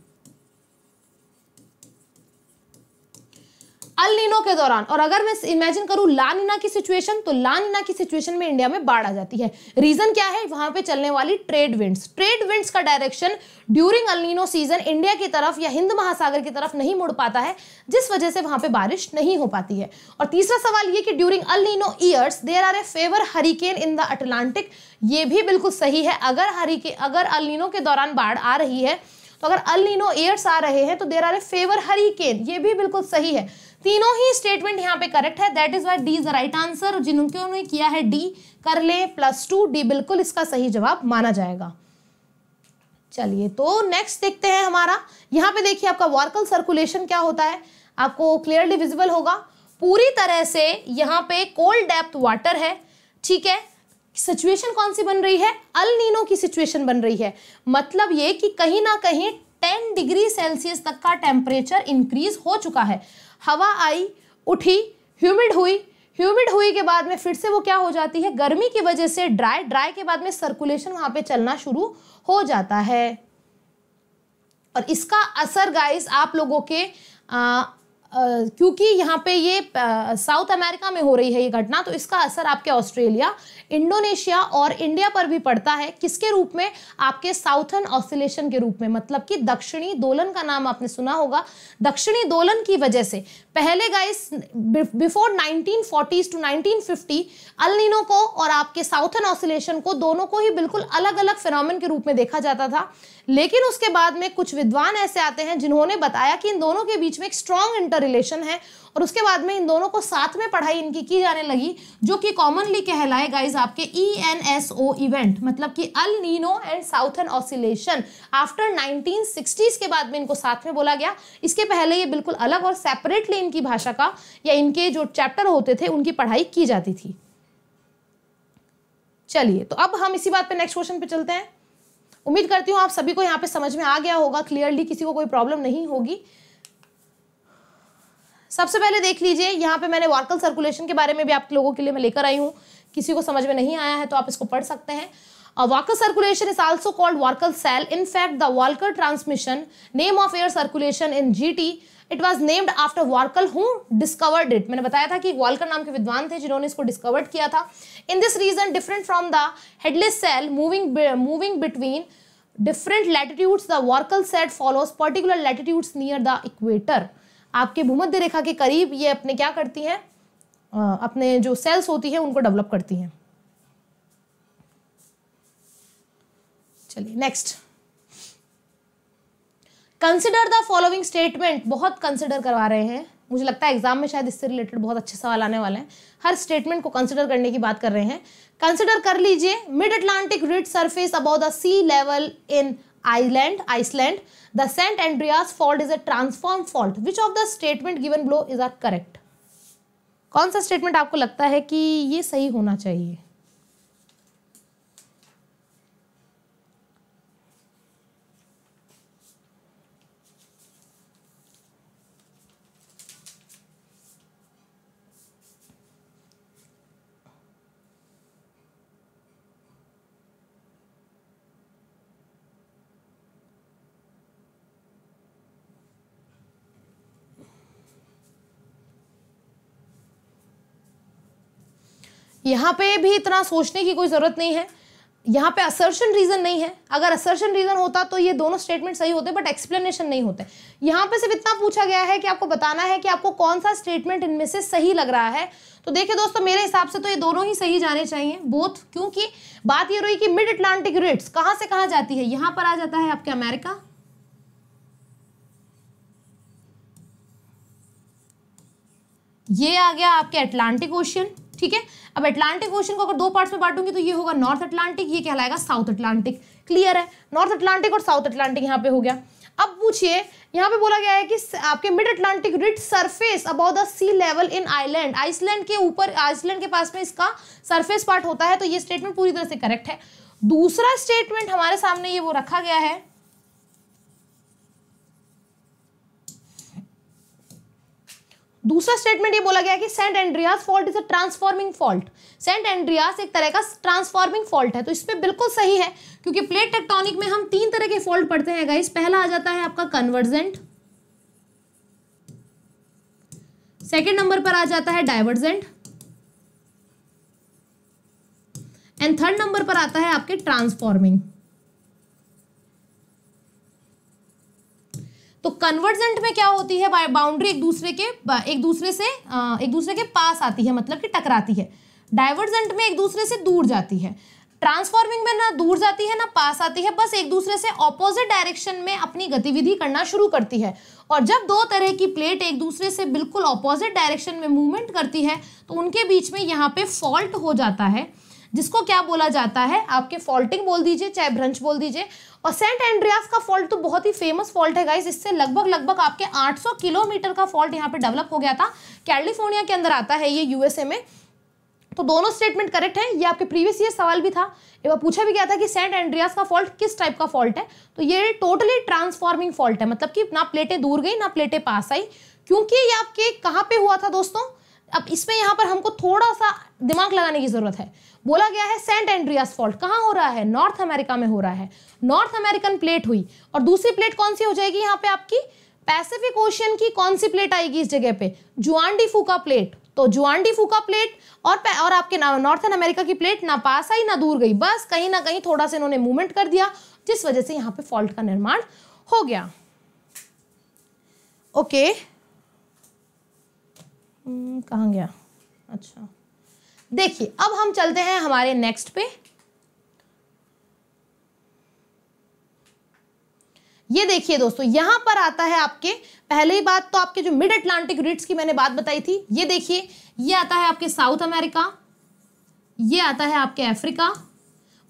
अलिनो के दौरान और अगर मैं इमेजिन करूं लानिना की सिचुएशन तो लानिना की सिचुएशन में इंडिया में बाढ़ आ जाती है रीजन क्या है वहां पे चलने वाली ट्रेड विंड्स ट्रेड विंड्स का direction during El Nino season India की तरफ या हिंद महासागर की तरफ नहीं मुड़ पाता है जिस वजह से वहां पर बारिश नहीं हो पाती है और तीसरा सवाल ये कि during El Nino years there are a fewer hurricane in the Atlantic ये भी बिल्कुल सही है अगर हरिके अगर अलिनो के दौरान बाढ़ आ रही है तो अगर अल नीनो एयर्स आ रहे हैं तो there are a fewer hurricane ये भी बिल्कुल सही है तीनों ही स्टेटमेंट यहाँ पे करेक्ट है that is why D is the right answer जिनके उन्होंने किया है डी कर ले प्लस टू डी बिल्कुल इसका सही जवाब माना जाएगा चलिए तो नेक्स्ट देखते हैं हमारा यहाँ पे देखिए आपका वर्कल सर्कुलेशन क्या होता है आपको क्लियरली विजिबल होगा पूरी तरह से यहाँ पे कोल्ड डेप्थ वाटर है ठीक है सिचुएशन कौन सी बन रही है अल नीनो की सिचुएशन बन रही है मतलब ये कि कहीं ना कहीं 10 डिग्री सेल्सियस तक का टेम्परेचर इंक्रीज हो चुका है हवा आई उठी ह्यूमिड हुई ह्यूमिड हुई के बाद में फिर से वो क्या हो जाती है गर्मी की वजह से ड्राई ड्राई के बाद में सर्कुलेशन वहां पे चलना शुरू हो जाता है और इसका असर गाइस आप लोगों के क्योंकि यहाँ पे ये साउथ अमेरिका में हो रही है ये घटना तो इसका असर आपके ऑस्ट्रेलिया इंडोनेशिया और इंडिया पर भी पड़ता है किसके रूप में आपके साउथर्न ऑसिलेशन के रूप में मतलब कि दक्षिणी दोलन का नाम आपने सुना होगा दक्षिणी दोलन की वजह से पहले guys before forties to fifty El Nino को और आपके साउथर्न ऑसिलेशन को दोनों को ही बिल्कुल अलग अलग फिनोमिन के रूप में देखा जाता था लेकिन उसके बाद में कुछ विद्वान ऐसे आते हैं जिन्होंने बताया कि इन दोनों के बीच में एक स्ट्रॉन्ग इंटर रिलेशन है और उसके बाद में इन दोनों को साथ में पढ़ाई इनकी की जाने लगी जो कि कॉमनली कहलाए गाइज आपके E N S O event मतलब कि El Nino and southern oscillation after 1960s के बाद में इनको साथ में बोला गया इसके पहले ये बिल्कुल अलग और सेपरेटली इनकी भाषा का या इनके जो चैप्टर होते थे उनकी पढ़ाई की जाती थी चलिए तो अब हम इसी बात पे नेक्स्ट क्वेश्चन पे चलते हैं उम्मीद करती हूँ आप सभी को यहाँ पे समझ में आ गया होगा क्लियरली किसी को कोई प्रॉब्लम नहीं होगी सबसे पहले देख लीजिए यहाँ पे मैंने वार्कल सर्कुलेशन के बारे में भी आप लोगों के लिए मैं लेकर आई हूँ किसी को समझ में नहीं आया है तो आप इसको पढ़ सकते हैं Walker circulation is also called Walker cell In the the transmission name of air circulation in G GT, it was named after Walker who discovered it मैंने बताया था कि वॉल्कर नाम के विद्वान थे जिन्होंने इसको डिस्कवर्ड किया था in this region different from the Hadley's cell moving moving between different latitudes the Walker cell follows particular latitudes near the equator आपके भूमध्य रेखा के करीब ये अपने क्या करती हैं अपने जो सेल्स होती हैं उनको डेवलप करती हैं चलिए next consider the following statement बहुत कंसिडर करवा रहे हैं मुझे लगता है एग्जाम में शायद इससे रिलेटेड बहुत अच्छे सवाल आने वाले हैं हर स्टेटमेंट को कंसिडर करने की बात कर रहे हैं कंसिडर कर लीजिए mid Atlantic ridge surface above the sea level in island Iceland the San Andreas fault is a transform fault which of the statement given below is are correct कौन सा स्टेटमेंट आपको लगता है कि ये सही होना चाहिए यहाँ पे भी इतना सोचने की कोई ज़रूरत नहीं है यहाँ पे असर्शन रीज़न नहीं है अगर असर्शन रीज़न होता तो ये दोनों स्टेटमेंट सही होते बट एक्सप्लेनेशन नहीं होते यहाँ पे सिर्फ इतना पूछा गया है कि आपको बताना है कि आपको कौन सा स्टेटमेंट इनमें से सही लग रहा है तो देखिए दोस्तों मेरे हिसाब से तो ये दोनों ही सही जाने चाहिए बोथ क्योंकि बात ये रही कि मिड अटलांटिक रेट्स कहाँ से कहाँ जाती है यहाँ पर आ जाता है आपके अमेरिका ये आ गया आपके अटलांटिक ओशियन ठीक है अब अटलांटिक ओशन को अगर दो पार्ट्स में बांटूंगी तो ये होगा नॉर्थ अटलांटिक ये कहलाएगा साउथ अटलांटिक क्लियर है नॉर्थ अटलांटिक और साउथ अटलांटिक यहाँ पे हो गया अब पूछिए यहाँ पे बोला गया है कि आपके mid Atlantic ridge surface above the sea level in island Iceland के ऊपर आइसलैंड के पास में इसका सरफेस पार्ट होता है तो ये स्टेटमेंट पूरी तरह से करेक्ट है दूसरा स्टेटमेंट हमारे सामने ये वो रखा गया है दूसरा स्टेटमेंट ये बोला गया कि San Andreas fault is a transforming fault San Andreas एक तरह का ट्रांसफॉर्मिंग फॉल्ट है तो इसमें बिल्कुल सही है क्योंकि प्लेट टेक्टोनिक में हम तीन तरह के फॉल्ट पढ़ते हैं गाइस पहला आ जाता है आपका कन्वर्जेंट सेकेंड नंबर पर आ जाता है डाइवर्जेंट एंड थर्ड नंबर पर आता है आपके ट्रांसफॉर्मिंग तो कन्वर्जेंट में क्या होती है बाउंड्री एक दूसरे के एक दूसरे से एक दूसरे के पास आती है मतलब कि टकराती है डाइवर्जेंट में एक दूसरे से दूर जाती है ट्रांसफॉर्मिंग में ना दूर जाती है ना पास आती है बस एक दूसरे से ऑपोजिट डायरेक्शन में अपनी गतिविधि करना शुरू करती है और जब दो तरह की प्लेट एक दूसरे से बिल्कुल ऑपोजिट डायरेक्शन में मूवमेंट करती है तो उनके बीच में यहाँ पे फॉल्ट हो जाता है जिसको क्या बोला जाता है आपके फॉल्टिंग बोल दीजिए चाहे भ्रंश बोल दीजिए और सेंट एंड्रियास का फॉल्ट तो बहुत ही फेमस फॉल्ट है इससे लगभग लगभग आपके 800 किलोमीटर का फॉल्ट यहाँ पे डेवलप हो गया था कैलिफोर्निया के अंदर आता है ये यूएसए में तो दोनों स्टेटमेंट करेक्ट हैं ये आपके प्रीवियस ईयर सवाल भी था एक बार पूछा भी गया था कि सेंट एंड्रियास का फॉल्ट किस टाइप का फॉल्ट है तो ये टोटली ट्रांसफॉर्मिंग फॉल्ट है मतलब कि ना प्लेटें दूर गई ना प्लेटें पास आई क्योंकि ये आपके कहाँ पे हुआ था दोस्तों अब इसमें यहाँ पर हमको थोड़ा सा दिमाग लगाने की जरूरत है बोला गया है सेंट एंड्रियास फॉल्ट कहाँ हो रहा है नॉर्थ अमेरिका में हो रहा है नॉर्थ अमेरिकन प्लेट हुई और दूसरी प्लेट कौन सी हो जाएगी यहाँ पे आपकी पैसिफिक ओशियन की कौन सी प्लेट आएगी इस जगह पे जुआंडी फूका प्लेट तो जुआंडी फूका प्लेट और और आपके नॉर्थन अमेरिका की प्लेट ना पास आई ना दूर गई बस कहीं ना कहीं थोड़ा सा इन्होंने मूवमेंट कर दिया जिस वजह से यहाँ पे फॉल्ट का निर्माण हो गया ओके hmm, कहा गया अच्छा देखिए अब हम चलते हैं हमारे नेक्स्ट पे ये देखिए दोस्तों यहां पर आता है आपके पहले ही बात तो आपके जो मिड अटलांटिक रिट्स की मैंने बात बताई थी ये देखिए ये आता है आपके साउथ अमेरिका ये आता है आपके अफ्रीका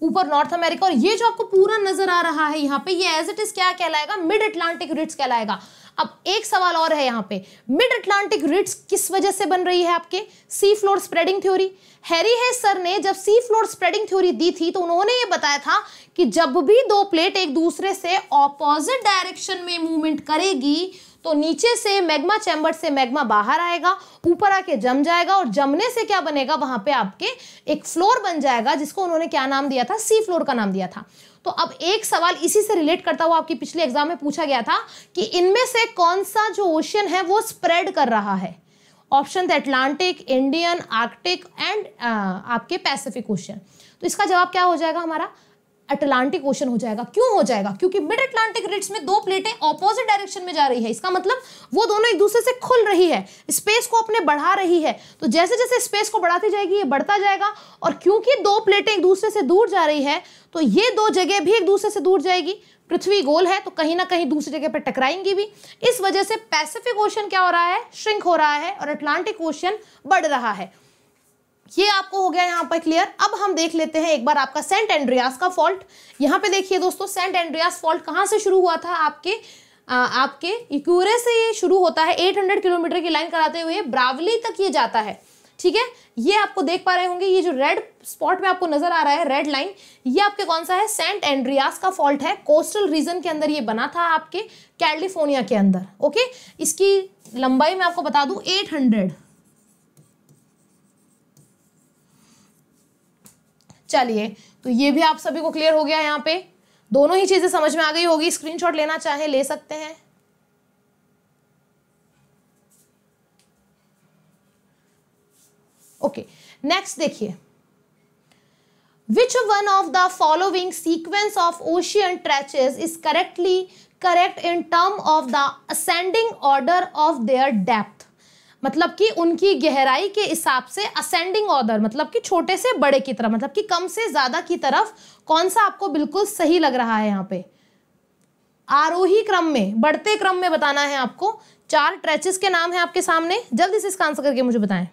ऊपर नॉर्थ अमेरिका और ये जो आपको पूरा नजर आ रहा है यहाँ पे ये एज इट इज क्या कहलाएगा मिड अटलांटिक रिट्स कहलाएगा अब एक सवाल और है यहाँ पे मिड अटलांटिक रिट्स किस वजह से बन रही है आपके sea floor spreading theory Harry Hess sir ने जब सी फ्लोर स्प्रेडिंग थ्योरी दी थी तो उन्होंने ये बताया था कि जब भी दो प्लेट एक दूसरे से ऑपोजिट डायरेक्शन में मूवमेंट करेगी तो नीचे से मैग्मा चैम्बर से मैग्मा बाहर आएगा ऊपर आके जम जाएगा और जमने से क्या बनेगा वहां पे आपके एक फ्लोर बन जाएगा जिसको उन्होंने क्या नाम दिया था सी फ्लोर का नाम दिया था तो अब एक सवाल इसी से रिलेट करता हुआ आपकी पिछले एग्जाम में पूछा गया था कि इनमें से कौन सा जो ओशियन है वो स्प्रेड कर रहा है option the Atlantic Indian Arctic and आपके पैसिफिक ओशियन तो इसका जवाब क्या हो जाएगा हमारा अटलांटिक ओशन हो जाएगा क्यों हो जाएगा क्योंकि मिड अटलांटिक रिट्स में दो प्लेटें ऑपोजिट डायरेक्शन में जा रही है इसका मतलब वो दोनों एक दूसरे से खुल रही है स्पेस को अपने बढ़ा रही है तो जैसे जैसे स्पेस को बढ़ाती जाएगी ये बढ़ता जाएगा और क्योंकि दो प्लेटें एक दूसरे से दूर जा रही है तो ये दो जगह भी एक दूसरे से दूर जाएगी पृथ्वी गोल है तो कहीं ना कहीं दूसरी जगह पर टकराएंगी भी इस वजह से पैसिफिक ओशन क्या हो रहा है श्रिंक हो रहा है और अटलांटिक ओशन बढ़ रहा है ये आपको हो गया यहाँ पर क्लियर अब हम देख लेते हैं एक बार आपका सेंट एंड्रियास का फॉल्ट यहाँ पे देखिए दोस्तों सेंट एंड्रियास फॉल्ट कहाँ से शुरू हुआ था आपके आ, आपके इक्यूरे से ये शुरू होता है 800 किलोमीटर की लाइन कराते हुए ब्रावली तक ये जाता है ठीक है ये आपको देख पा रहे होंगे ये जो रेड स्पॉट में आपको नजर आ रहा है रेड लाइन ये आपके कौन सा है सेंट एंड्रियास का फॉल्ट है कोस्टल रीजन के अंदर ये बना था आपके कैलिफोर्निया के अंदर ओके इसकी लंबाई मैं आपको बता दू एट चलिए तो ये भी आप सभी को क्लियर हो गया यहाँ पे दोनों ही चीजें समझ में आ गई होगी स्क्रीनशॉट लेना चाहे ले सकते हैं ओके नेक्स्ट देखिए which one of the following sequence of ocean trenches is correctly correct in term of the ascending order of their depth मतलब कि उनकी गहराई के हिसाब से असेंडिंग ऑर्डर मतलब कि छोटे से बड़े की तरफ मतलब कि कम से ज़्यादा की तरफ कौन सा आपको बिल्कुल सही लग रहा है यहाँ पे आरोही क्रम में बढ़ते क्रम में बताना है आपको चार ट्रेचेस के नाम है आपके सामने जल्दी से इसका आंसर करके मुझे बताएं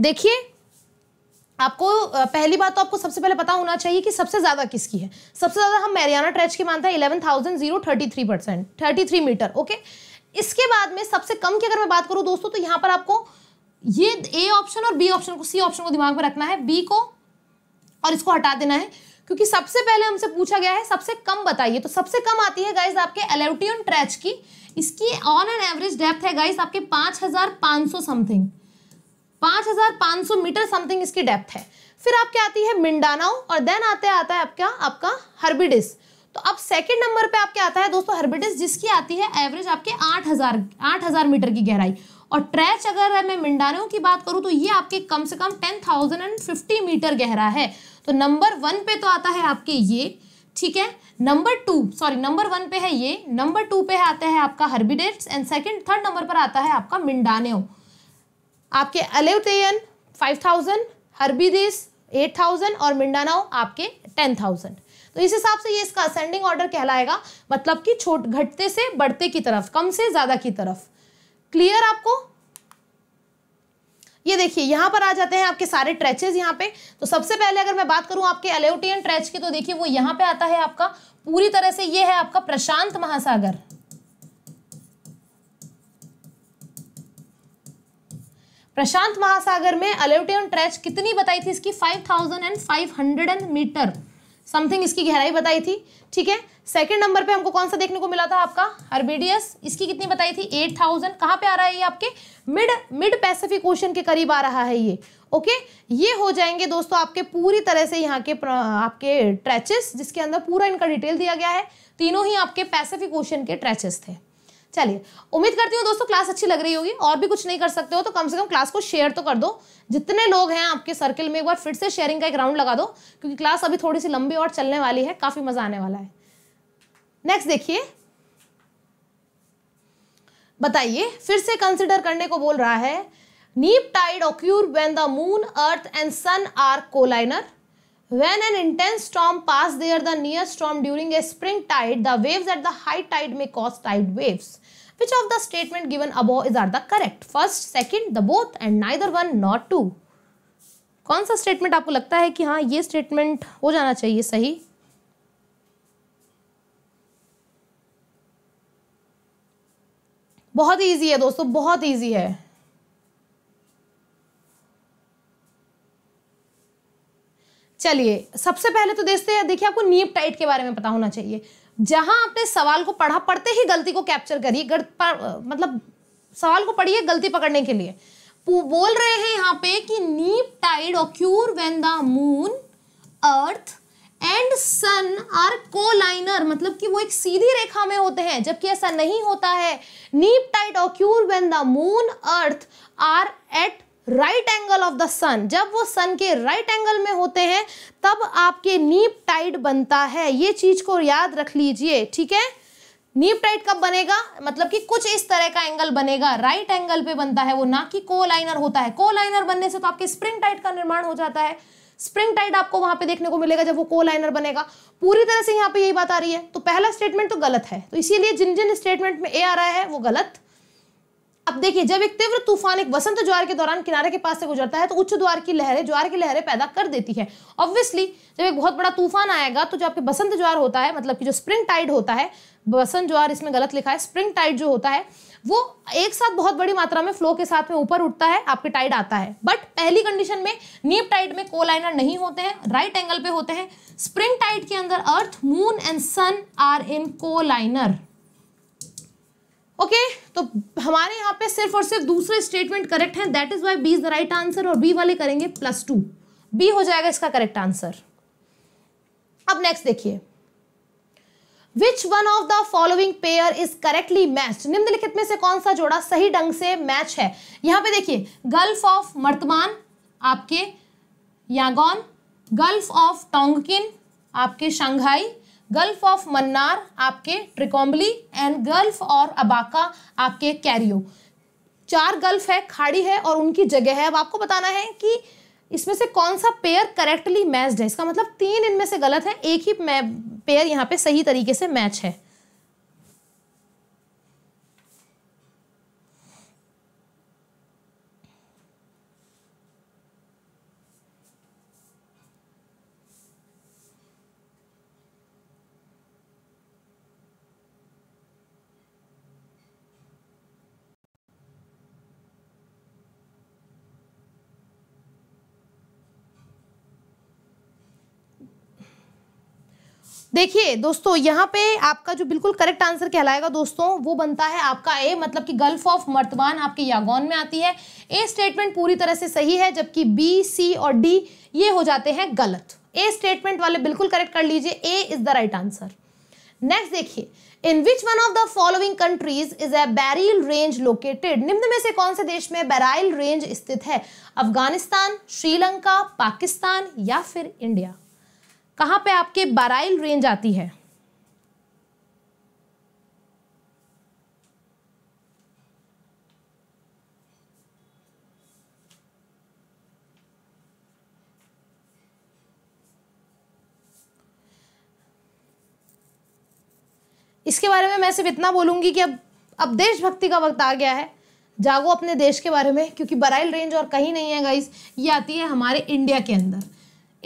देखिए आपको पहली बात तो आपको सबसे पहले पता होना चाहिए कि सबसे ज़्यादा किसकी है सबसे ज़्यादा हम मैरियाना ट्रेच की मानते हैं eleven thousand zero thirty three percent thirty three meter okay इसके बाद में सबसे कम की अगर मैं बात करूं दोस्तों तो यहां पर आपको ये ए ऑप्शन और बी ऑप्शन को सी ऑप्शन को दिमाग में रखना है बी को और इसको हटा देना है क्योंकि सबसे पहले हमसे पूछा गया है सबसे कम बताइए तो सबसे कम आती है गाइज आपके एलेवटियन ट्रैच की इसकी ऑन एन एवरेज डेप्थ है गाइज आपके पाँच हज़ार पाँच सौ समथिंग 5500 मीटर समथिंग इसकी डेप्थ है फिर आपके आती है मिंडानाओ और देन आते आता है आपका आपका हर्बिडिस तो अब सेकंड नंबर पे आपके आता है दोस्तों हर्बिडिस जिसकी आती है एवरेज आपके 8000 8000 मीटर की गहराई और ट्रैच अगर मैं मिंडानाओ की बात करूँ तो ये आपके कम से कम टेन मीटर गहरा है तो नंबर वन पे तो आता है आपके ये ठीक है number two sorry number one पे है ये नंबर टू पे आता है आपका Hebrides and second third number पर आता है आपका मिंडानेओ आपके Aleutian five thousand Hebrides eight thousand और मिंडानाओ आपके टेन थाउजेंड तो इस हिसाब से ये इसका असेंडिंग ऑर्डर कहलाएगा मतलब कि छोट घटते से बढ़ते की तरफ कम से ज़्यादा की तरफ क्लियर आपको ये देखिए यहाँ पर आ जाते हैं आपके सारे ट्रैचेज यहाँ पे तो सबसे पहले अगर मैं बात करूँ आपके अलेवटियन ट्रेच की तो देखिए वो यहाँ पे आता है आपका पूरी तरह से ये है आपका प्रशांत महासागर प्रशांत महासागर में अलेवटेन ट्रैच कितनी बताई थी इसकी five thousand and five hundred and meter something इसकी गहराई बताई थी ठीक है सेकंड नंबर पे हमको कौन सा देखने को मिला था आपका हर्बेडियस इसकी कितनी बताई थी एट थाउजेंड कहाँ पे आ रहा है ये आपके मिड मिड पैसिफिक ओशन के करीब आ रहा है ये ओके ये हो जाएंगे दोस्तों आपके पूरी तरह से यहाँ के आपके ट्रैचेस जिसके अंदर पूरा इनका डिटेल दिया गया है तीनों ही आपके पैसिफिक ओशन के ट्रैचेस थे चलिए उम्मीद करती हूँ दोस्तों क्लास अच्छी लग रही होगी और भी कुछ नहीं कर सकते हो तो कम से कम क्लास को शेयर तो कर दो जितने लोग हैं आपके सर्किल में एक बार फिर से शेयरिंग का एक राउंड लगा दो क्योंकि क्लास अभी थोड़ी सी लंबी और चलने वाली है काफ़ी मज़ा आने वाला है नेक्स्ट देखिए बताइए फिर से कंसिडर करने को बोल रहा है neap tide occur when the moon earth and sun are collinear When an intense storm pass there, the near storm during a spring tide, the waves at the high tide may cause tide waves. Which of the statement given above is are the correct? First, second, the both and neither one not two. कौन सा statement आपको लगता है कि हाँ ये statement हो जाना चाहिए सही बहुत इजी है दोस्तों बहुत इजी है चलिए सबसे पहले तो देखते हैं देखिए आपको नीप टाइट के बारे में पता होना चाहिए जहां आपने सवाल को पढ़ा पढ़ते ही गलती को कैप्चर करिए मतलब सवाल को पढ़िए गलती पकड़ने के लिए बोल रहे हैं यहाँ पे कि neap tide occur when the moon earth and sun are collinear मतलब कि वो एक सीधी रेखा में होते हैं जबकि ऐसा नहीं होता है neap tide occur when the moon earth are at right angle of the sun जब वो सन के राइट right एंगल में होते हैं तब आपके नीप टाइट बनता है ये चीज को याद रख लीजिए ठीक है नीप टाइट कब बनेगा मतलब कि कुछ इस तरह का एंगल बनेगा राइट right एंगल पे बनता है वो ना कि को लाइनर होता है को लाइनर बनने से तो आपके स्प्रिंग टाइट का निर्माण हो जाता है स्प्रिंग टाइड आपको वहां पे देखने को मिलेगा जब वो को लाइनर बनेगा पूरी तरह से यहाँ पे यही बात आ रही है तो पहला स्टेटमेंट तो गलत है तो इसीलिए जिन जिन स्टेटमेंट में ए आ रहा है वो गलत अब देखिए जब एक तीव्र तूफान एक वसंत ज्वार के दौरान किनारे के पास से गुजरता है तो उच्च द्वार की लहरें ज्वार की लहरें पैदा कर देती है ऑब्वियसली जब एक बहुत बड़ा तूफान आएगा तो जो आपके बसंत ज्वार होता है मतलब कि जो स्प्रिंग टाइड होता है बसंत ज्वार इसमें गलत लिखा है स्प्रिंग टाइड जो होता है वो एक साथ बहुत बड़ी मात्रा में फ्लो के साथ में ऊपर उठता है आपके टाइड आता है बट पहली कंडीशन में नीप टाइड में कोलाइनर नहीं होते हैं राइट एंगल पे होते हैं स्प्रिंग टाइड के अंदर earth moon and sun are in collinear okay okay, तो हमारे यहाँ पे सिर्फ और सिर्फ दूसरे स्टेटमेंट करेक्ट हैं that is why B is the right answer और बी वाले करेंगे प्लस टू बी हो जाएगा इसका करेक्ट आंसर अब नेक्स्ट देखिए which one of the following pair is correctly match निम्नलिखित में से कौन सा जोड़ा सही ढंग से मैच है यहां पे देखिए गल्फ ऑफ मर्तमान आपके यांगॉन गल्फ ऑफ टोंगकिन आपके शंघाई गल्फ ऑफ मन्नार आपके ट्रिकोम्बली एंड गल्फ और अबाका आपके कैरियो चार गल्फ है खाड़ी है और उनकी जगह है अब आपको बताना है कि इसमें से कौन सा पेयर करेक्टली मैच्ड है इसका मतलब तीन इनमें से गलत है एक ही पेयर यहाँ पे सही तरीके से मैच है देखिए दोस्तों यहाँ पे आपका जो बिल्कुल करेक्ट आंसर कहलाएगा दोस्तों वो बनता है आपका ए मतलब कि गल्फ ऑफ मर्तवान आपके यागौन में आती है ए स्टेटमेंट पूरी तरह से सही है जबकि बी सी और डी ये हो जाते हैं गलत ए स्टेटमेंट वाले बिल्कुल करेक्ट कर लीजिए A is the right answer next देखिए in which one of the following countries is a barrel range located निम्न में से कौन से देश में बैराइल रेंज स्थित है अफगानिस्तान श्रीलंका पाकिस्तान या फिर इंडिया कहां पे आपके बराइल रेंज आती है इसके बारे में मैं सिर्फ इतना बोलूंगी कि अब अब देशभक्ति का वक्त आ गया है जागो अपने देश के बारे में क्योंकि बराइल रेंज और कहीं नहीं है गाइस ये आती है हमारे इंडिया के अंदर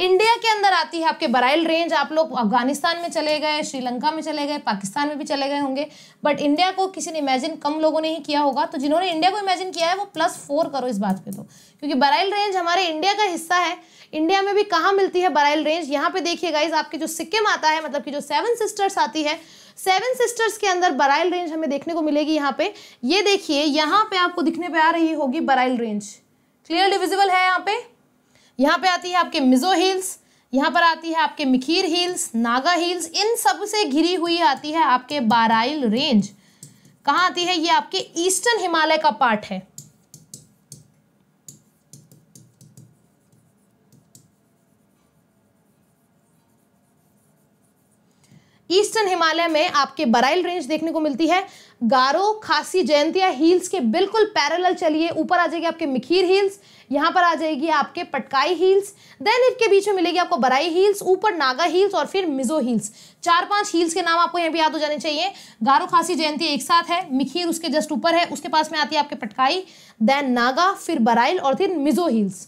इंडिया के अंदर आती है आपके बराइल रेंज आप लोग अफगानिस्तान में चले गए श्रीलंका में चले गए पाकिस्तान में भी चले गए होंगे बट इंडिया को किसी ने इमेजिन कम लोगों ने ही किया होगा तो जिन्होंने इंडिया को इमेजिन किया है वो प्लस फोर करो इस बात पे तो क्योंकि बराइल रेंज हमारे इंडिया का हिस्सा है इंडिया में भी कहाँ मिलती है बराइल रेंज यहाँ पे देखिए गाइज आपके जो सिक्किम आता है मतलब कि जो सेवन सिस्टर्स आती है सेवन सिस्टर्स के अंदर बराइल रेंज हमें देखने को मिलेगी यहाँ पे ये देखिए यहाँ पे आपको दिखने पे आ रही होगी बराइल रेंज क्लियर डिविजिबल है यहाँ पे यहाँ पे आती है आपके मिज़ो हिल्स यहाँ पर आती है आपके मिखीर हिल्स नागा हिल्स इन सब से घिरी हुई आती है आपके बाराइल रेंज कहाँ आती है ये आपके ईस्टर्न हिमालय का पार्ट है ईस्टर्न हिमालय में आपके बराइल रेंज देखने को मिलती है गारो खासी जयंतिया हिल्स के बिल्कुल पैरेलल चलिए ऊपर आ जाएगी आपके मिखीर हिल्स यहाँ पर आ जाएगी आपके पटकाई हिल्स देन इनके बीच में मिलेगी आपको बराई हिल्स ऊपर नागा हिल्स और फिर मिजो हिल्स चार पांच हिल्स के नाम आपको यहाँ पर याद हो जाने चाहिए गारो खासी जयंती एक साथ है मिखीर उसके जस्ट ऊपर है उसके पास में आती है आपके पटकाई देन नागा फिर बराइल और फिर मिजो हिल्स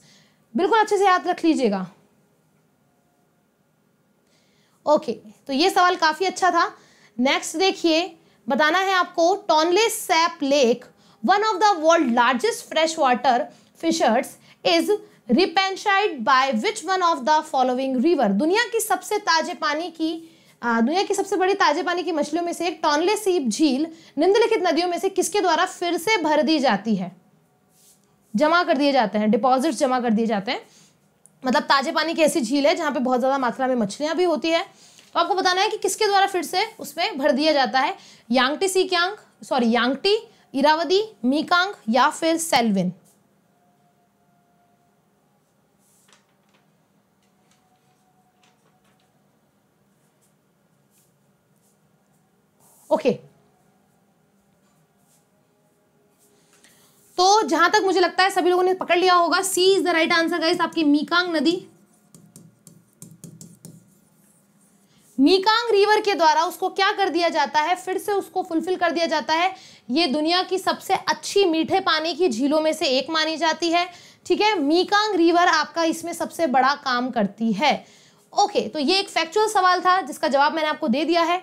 बिल्कुल अच्छे से याद रख लीजिएगा ओके तो ये सवाल काफ़ी अच्छा था नेक्स्ट देखिए बताना है आपको Tonle Sap lake one of the world largest fresh water fisheries is replenished by which one of the following river दुनिया की सबसे ताजे पानी की दुनिया की सबसे बड़ी ताजे पानी की मछलियों में से एक टॉनले सीप झील निम्नलिखित नदियों में से किसके द्वारा फिर से भर दी जाती है जमा कर दिए जाते हैं डिपॉजिट्स जमा कर दिए जाते हैं मतलब ताजे पानी की ऐसी झील है जहाँ पे बहुत ज़्यादा मात्रा में मछलियाँ भी होती है तो आपको बताना है कि किसके द्वारा फिर से उसमें भर दिया जाता है Yangtze Kiang sorry Yangtze Irrawaddy Mekong या फिर सेल्विन ओके okay. तो जहां तक मुझे लगता है सभी लोगों ने पकड़ लिया होगा C is the right answer guys आपकी मीकांग नदी मीकांग रिवर के द्वारा उसको क्या कर दिया जाता है फिर से उसको फुलफिल कर दिया जाता है ये दुनिया की सबसे अच्छी मीठे पानी की झीलों में से एक मानी जाती है ठीक है मीकांग रिवर आपका इसमें सबसे बड़ा काम करती है ओके तो ये एक फैक्चुअल सवाल था जिसका जवाब मैंने आपको दे दिया है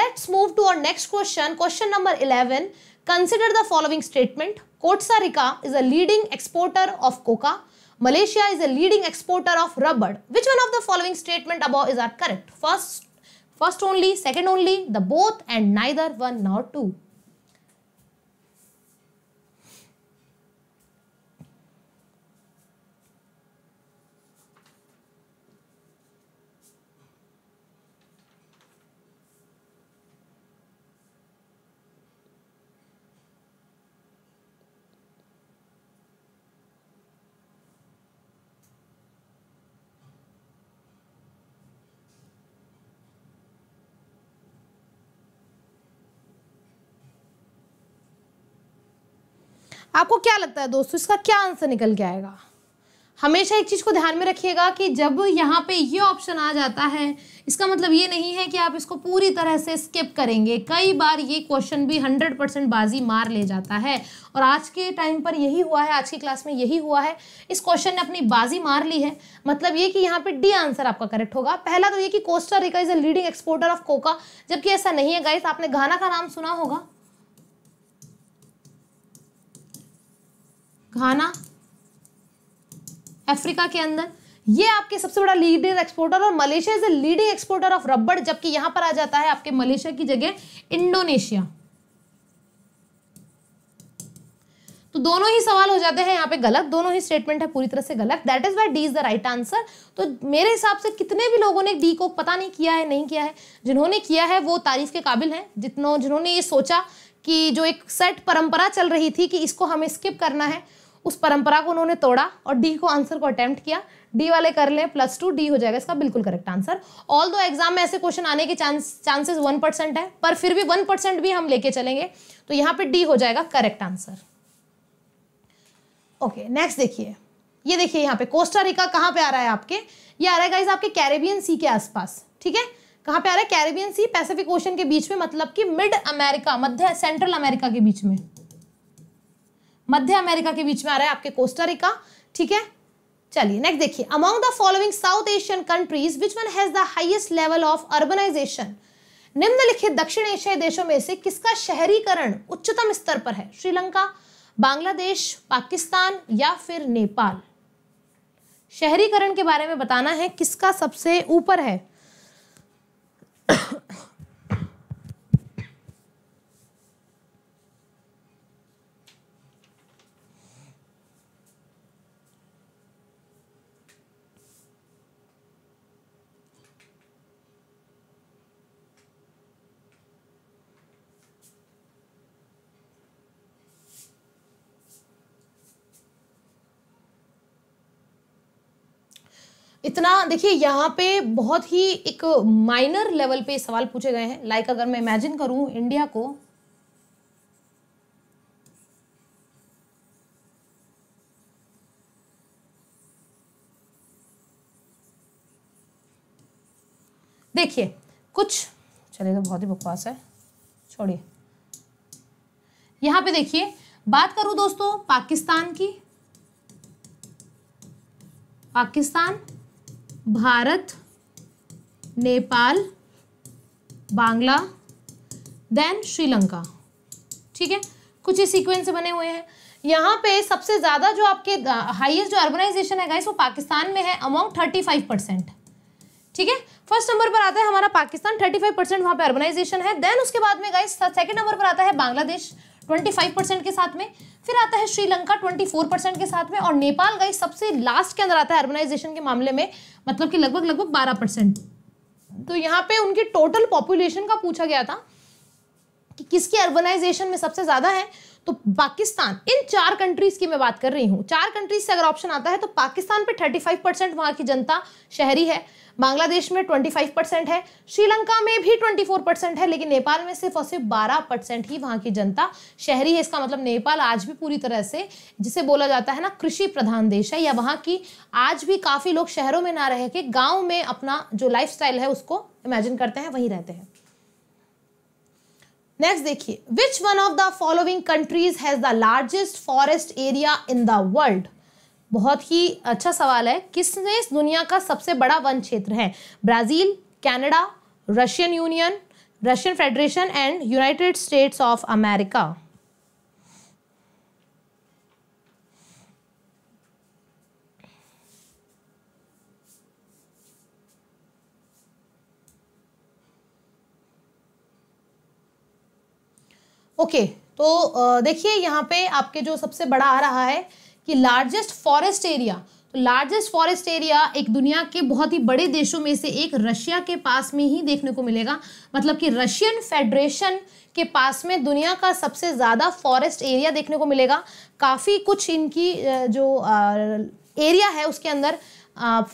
let's move to our next question question number eleven Consider the following statement. Costa Rica is a leading exporter of coca. Malaysia is a leading exporter of rubber. Which one of the following statement above is are correct? First, first only, second only, the both and neither one nor two. आपको क्या लगता है दोस्तों इसका क्या answer निकल के आएगा हमेशा एक चीज़ को ध्यान में रखिएगा कि जब यहाँ पे ये ऑप्शन आ जाता है इसका मतलब ये नहीं है कि आप इसको पूरी तरह से स्किप करेंगे कई बार ये क्वेश्चन भी हंड्रेड परसेंट बाजी मार ले जाता है और आज के टाइम पर यही हुआ है आज की क्लास में यही हुआ है इस क्वेश्चन ने अपनी बाजी मार ली है मतलब ये कि यहाँ पे डी आंसर आपका करेक्ट होगा पहला तो ये कि Costa Rica is a leading exporter of cocoa जबकि ऐसा नहीं है गाइस आपने घाना का नाम सुना होगा घाना अफ्रीका के अंदर ये आपके सबसे बड़ा लीडर एक्सपोर्टर और Malaysia is a leading exporter of rubber जबकि यहां पर आ जाता है आपके मलेशिया की जगह इंडोनेशिया तो दोनों ही सवाल हो जाते हैं यहाँ पे गलत दोनों ही स्टेटमेंट है पूरी तरह से गलत that is why D is the right answer तो मेरे हिसाब से कितने भी लोगों ने डी को पता नहीं किया है नहीं किया है जिन्होंने किया है वो तारीफ के काबिल हैं जितनों जिन्होंने ये सोचा कि जो एक सेट परंपरा चल रही थी कि इसको हमें स्किप करना है उस परंपरा को उन्होंने तोड़ा और डी को आंसर को अटेम्प्ट किया डी वाले कर लें प्लस टू डी हो जाएगा इसका बिल्कुल correct answer although exam में ऐसे क्वेश्चन आने के चांस चांसेस वन परसेंट है पर फिर भी वन परसेंट भी हम लेके चलेंगे तो यहाँ पे डी हो जाएगा करेक्ट आंसर ओके नेक्स्ट देखिए ये देखिए यहाँ पे कोस्टारिका कहाँ पे आ रहा है आपके ये आ रहा है आपके कैरेबियन सी के आसपास ठीक है कहाँ पे आ रहा है कैरेबियन सी पैसिफिक ओशन के बीच में मतलब कि मिड अमेरिका मध्य सेंट्रल अमेरिका के बीच में मध्य अमेरिका के बीच में आ रहा है आपके कोस्टारिका ठीक है चलिए नेक्स्ट देखिए among the following South Asian countries which one has the highest level of urbanization निम्नलिखित दक्षिण एशियाई देशों में से किसका शहरीकरण उच्चतम स्तर पर है श्रीलंका बांग्लादेश पाकिस्तान या फिर नेपाल शहरीकरण के बारे में बताना है किसका सबसे ऊपर है इतना देखिए यहाँ पे बहुत ही एक माइनर लेवल पे सवाल पूछे गए हैं लाइक अगर मैं इमेजिन करू इंडिया को देखिए कुछ चलिए तो बहुत ही बकवास है छोड़िए यहां पे देखिए बात करूं दोस्तों पाकिस्तान की पाकिस्तान भारत नेपाल बांग्ला देन श्रीलंका ठीक है कुछ ही सीक्वेंस बने हुए हैं यहाँ पे सबसे ज़्यादा जो आपके हाईएस्ट जो अर्बनाइजेशन है गाइस वो पाकिस्तान में है अमाउंग थर्टी फाइव परसेंट ठीक है फर्स्ट नंबर पर आता है हमारा पाकिस्तान थर्टी फाइव परसेंट वहाँ पे अर्बनाइजेशन है देन उसके बाद में गाइस सेकंड नंबर पर आता है बांग्लादेश 25 के साथ में फिर आता है श्रीलंका 24 के साथ में और नेपाल का सबसे लास्ट के अंदर आता है अर्बनाइजेशन के मामले में मतलब कि लगभग लगभग 12 तो यहाँ पे उनकी टोटल पॉपुलेशन का पूछा गया था कि किसकी अर्बनाइजेशन में सबसे ज़्यादा है तो पाकिस्तान इन चार कंट्रीज की मैं बात कर रही हूँ चार कंट्रीज से अगर ऑप्शन आता है तो पाकिस्तान पे 35 परसेंट वहाँ की जनता शहरी है बांग्लादेश में 25 परसेंट है श्रीलंका में भी 24 परसेंट है लेकिन नेपाल में सिर्फ और सिर्फ 12 परसेंट ही वहाँ की जनता शहरी है इसका मतलब नेपाल आज भी पूरी तरह से जिसे बोला जाता है ना कृषि प्रधान देश है या वहाँ की आज भी काफ़ी लोग शहरों में ना रह के गाँव में अपना जो लाइफ है उसको इमेजिन करते हैं वहीं रहते हैं नेक्स्ट देखिए which one of the following countries has the largest forest area in the world बहुत ही अच्छा सवाल है किसने इस दुनिया का सबसे बड़ा वन क्षेत्र है Brazil Canada Russian union Russian federation and united states of America okay okay, तो देखिए यहाँ पे आपके जो सबसे बड़ा आ रहा है कि लार्जेस्ट फॉरेस्ट एरिया तो लार्जेस्ट फॉरेस्ट एरिया एक दुनिया के बहुत ही बड़े देशों में से एक रशिया के पास में ही देखने को मिलेगा मतलब कि रशियन फेडरेशन के पास में दुनिया का सबसे ज़्यादा फॉरेस्ट एरिया देखने को मिलेगा काफ़ी कुछ इनकी जो एरिया है उसके अंदर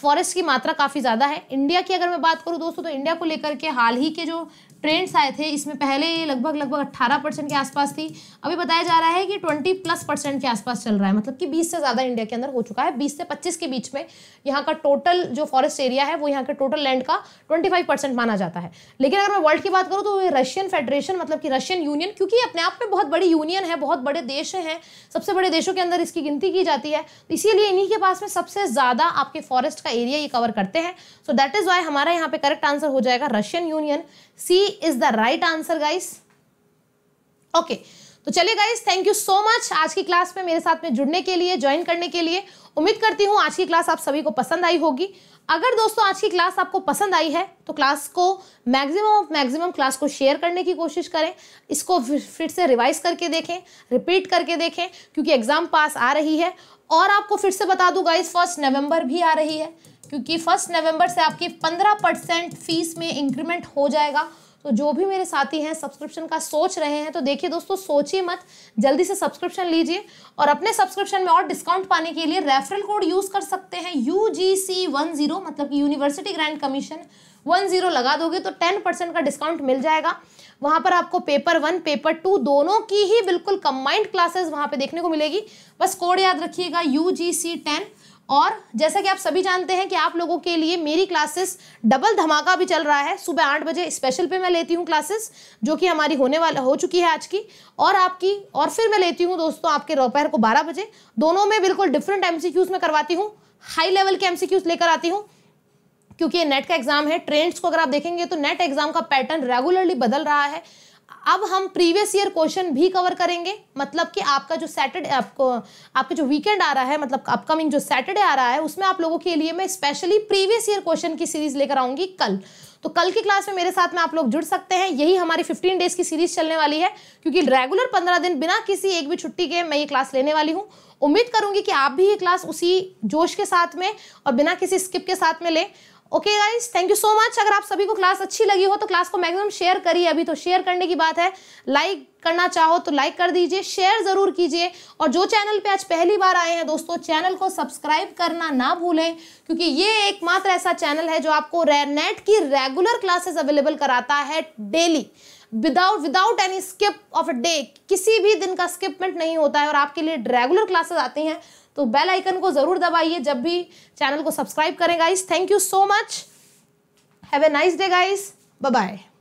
फॉरेस्ट की मात्रा काफ़ी ज़्यादा है इंडिया की अगर मैं बात करूँ दोस्तों तो इंडिया को लेकर के हाल ही के जो ट्रेंड्स आए थे इसमें पहले ये लगभग लगभग अट्ठारह परसेंट के आसपास थी अभी बताया जा रहा है कि ट्वेंटी प्लस परसेंट के आसपास चल रहा है मतलब कि बीस से ज़्यादा इंडिया के अंदर हो चुका है बीस से पच्चीस के बीच में यहाँ का टोटल जो फॉरेस्ट एरिया है वो यहाँ के टोटल लैंड का ट्वेंटी फाइव परसेंट माना जाता है लेकिन अगर मैं वर्ल्ड की बात करूँ तो रशियन फेडरेशन मतलब कि रशियन यूनियन क्योंकि अपने आप में बहुत बड़ी यूनियन है बहुत बड़े देश हैं सबसे बड़े देशों के अंदर इसकी गिनती की जाती है इसीलिए इन्हीं के पास में सबसे ज़्यादा आपके फॉरेस्ट का एरिया ये कवर करते हैं सो दैट इज़ वाई हमारा यहाँ पे करेक्ट आंसर हो जाएगा Russian union C is the right answer guys okay तो चलिए guys thank you so much आज की क्लास में मेरे साथ में जुड़ने के लिए ज्वाइन करने के लिए उम्मीद करती हूँ आज की क्लास आप सभी को पसंद आई होगी अगर दोस्तों आज की क्लास आपको पसंद आई है तो क्लास को मैक्सिमम ऑफ मैक्सिमम क्लास को शेयर करने की कोशिश करें इसको फिर से रिवाइज करके देखें रिपीट करके देखें क्योंकि एग्ज़ाम पास आ रही है और आपको फिर से बता दूँ गाइस फर्स्ट नवंबर भी आ रही है क्योंकि फर्स्ट नवंबर से आपकी पंद्रह परसेंट फीस में इंक्रीमेंट हो जाएगा तो जो भी मेरे साथी हैं सब्सक्रिप्शन का सोच रहे हैं तो देखिए दोस्तों सोचिए मत जल्दी से सब्सक्रिप्शन लीजिए और अपने सब्सक्रिप्शन में और डिस्काउंट पाने के लिए रेफरल कोड यूज़ कर सकते हैं U G C one zero मतलब कि university grand commission one zero लगा दोगे तो टेन परसेंट का डिस्काउंट मिल जाएगा वहां पर आपको पेपर वन पेपर टू दोनों की ही बिल्कुल कंबाइंड क्लासेस वहां पर देखने को मिलेगी बस कोड याद रखिएगा यू जी सी टेन और जैसा कि आप सभी जानते हैं कि आप लोगों के लिए मेरी क्लासेस डबल धमाका भी चल रहा है सुबह आठ बजे स्पेशल पे मैं लेती हूँ क्लासेस जो कि हमारी होने वाला हो चुकी है आज की और आपकी और फिर मैं लेती हूँ दोस्तों आपके दोपहर को बारह बजे दोनों में बिल्कुल डिफरेंट एमसीक्यूज में करवाती हूँ हाई लेवल के एमसीक्यूज लेकर आती हूँ क्योंकि ये नेट का एग्जाम है ट्रेंड्स को अगर आप देखेंगे तो नेट एग्जाम का पैटर्न रेगुलरली बदल रहा है अब हम प्रीवियस ईयर क्वेश्चन भी कवर करेंगे मतलब कि आपका जो सैटरडे आपको आपका जो वीकेंड आ रहा है मतलब अपकमिंग जो सैटरडे आ रहा है उसमें आप लोगों के लिए मैं स्पेशली प्रीवियस ईयर क्वेश्चन की सीरीज लेकर आऊंगी कल तो कल की क्लास में मेरे साथ में आप लोग जुड़ सकते हैं यही हमारी 15 डेज की सीरीज चलने वाली है क्योंकि रेगुलर 15 दिन बिना किसी एक भी छुट्टी के मैं ये क्लास लेने वाली हूँ उम्मीद करूंगी कि आप भी ये क्लास उसी जोश के साथ में और बिना किसी स्किप के साथ में लें okay guys thank you so much अगर आप सभी को क्लास अच्छी लगी हो तो क्लास को मैक्सिमम शेयर करिए अभी तो शेयर करने की बात है लाइक करना चाहो तो लाइक कर दीजिए शेयर ज़रूर कीजिए और जो चैनल पे आज पहली बार आए हैं दोस्तों चैनल को सब्सक्राइब करना ना भूलें क्योंकि ये एकमात्र ऐसा चैनल है जो आपको नेट की रेगुलर क्लासेस अवेलेबल कराता है daily without without any skip of a day किसी भी दिन का स्किपमेंट नहीं होता है और आपके लिए रेगुलर क्लासेस आती हैं तो बेल आइकन को ज़रूर दबाइए जब भी चैनल को सब्सक्राइब करें guys thank you so much have a nice day guys bye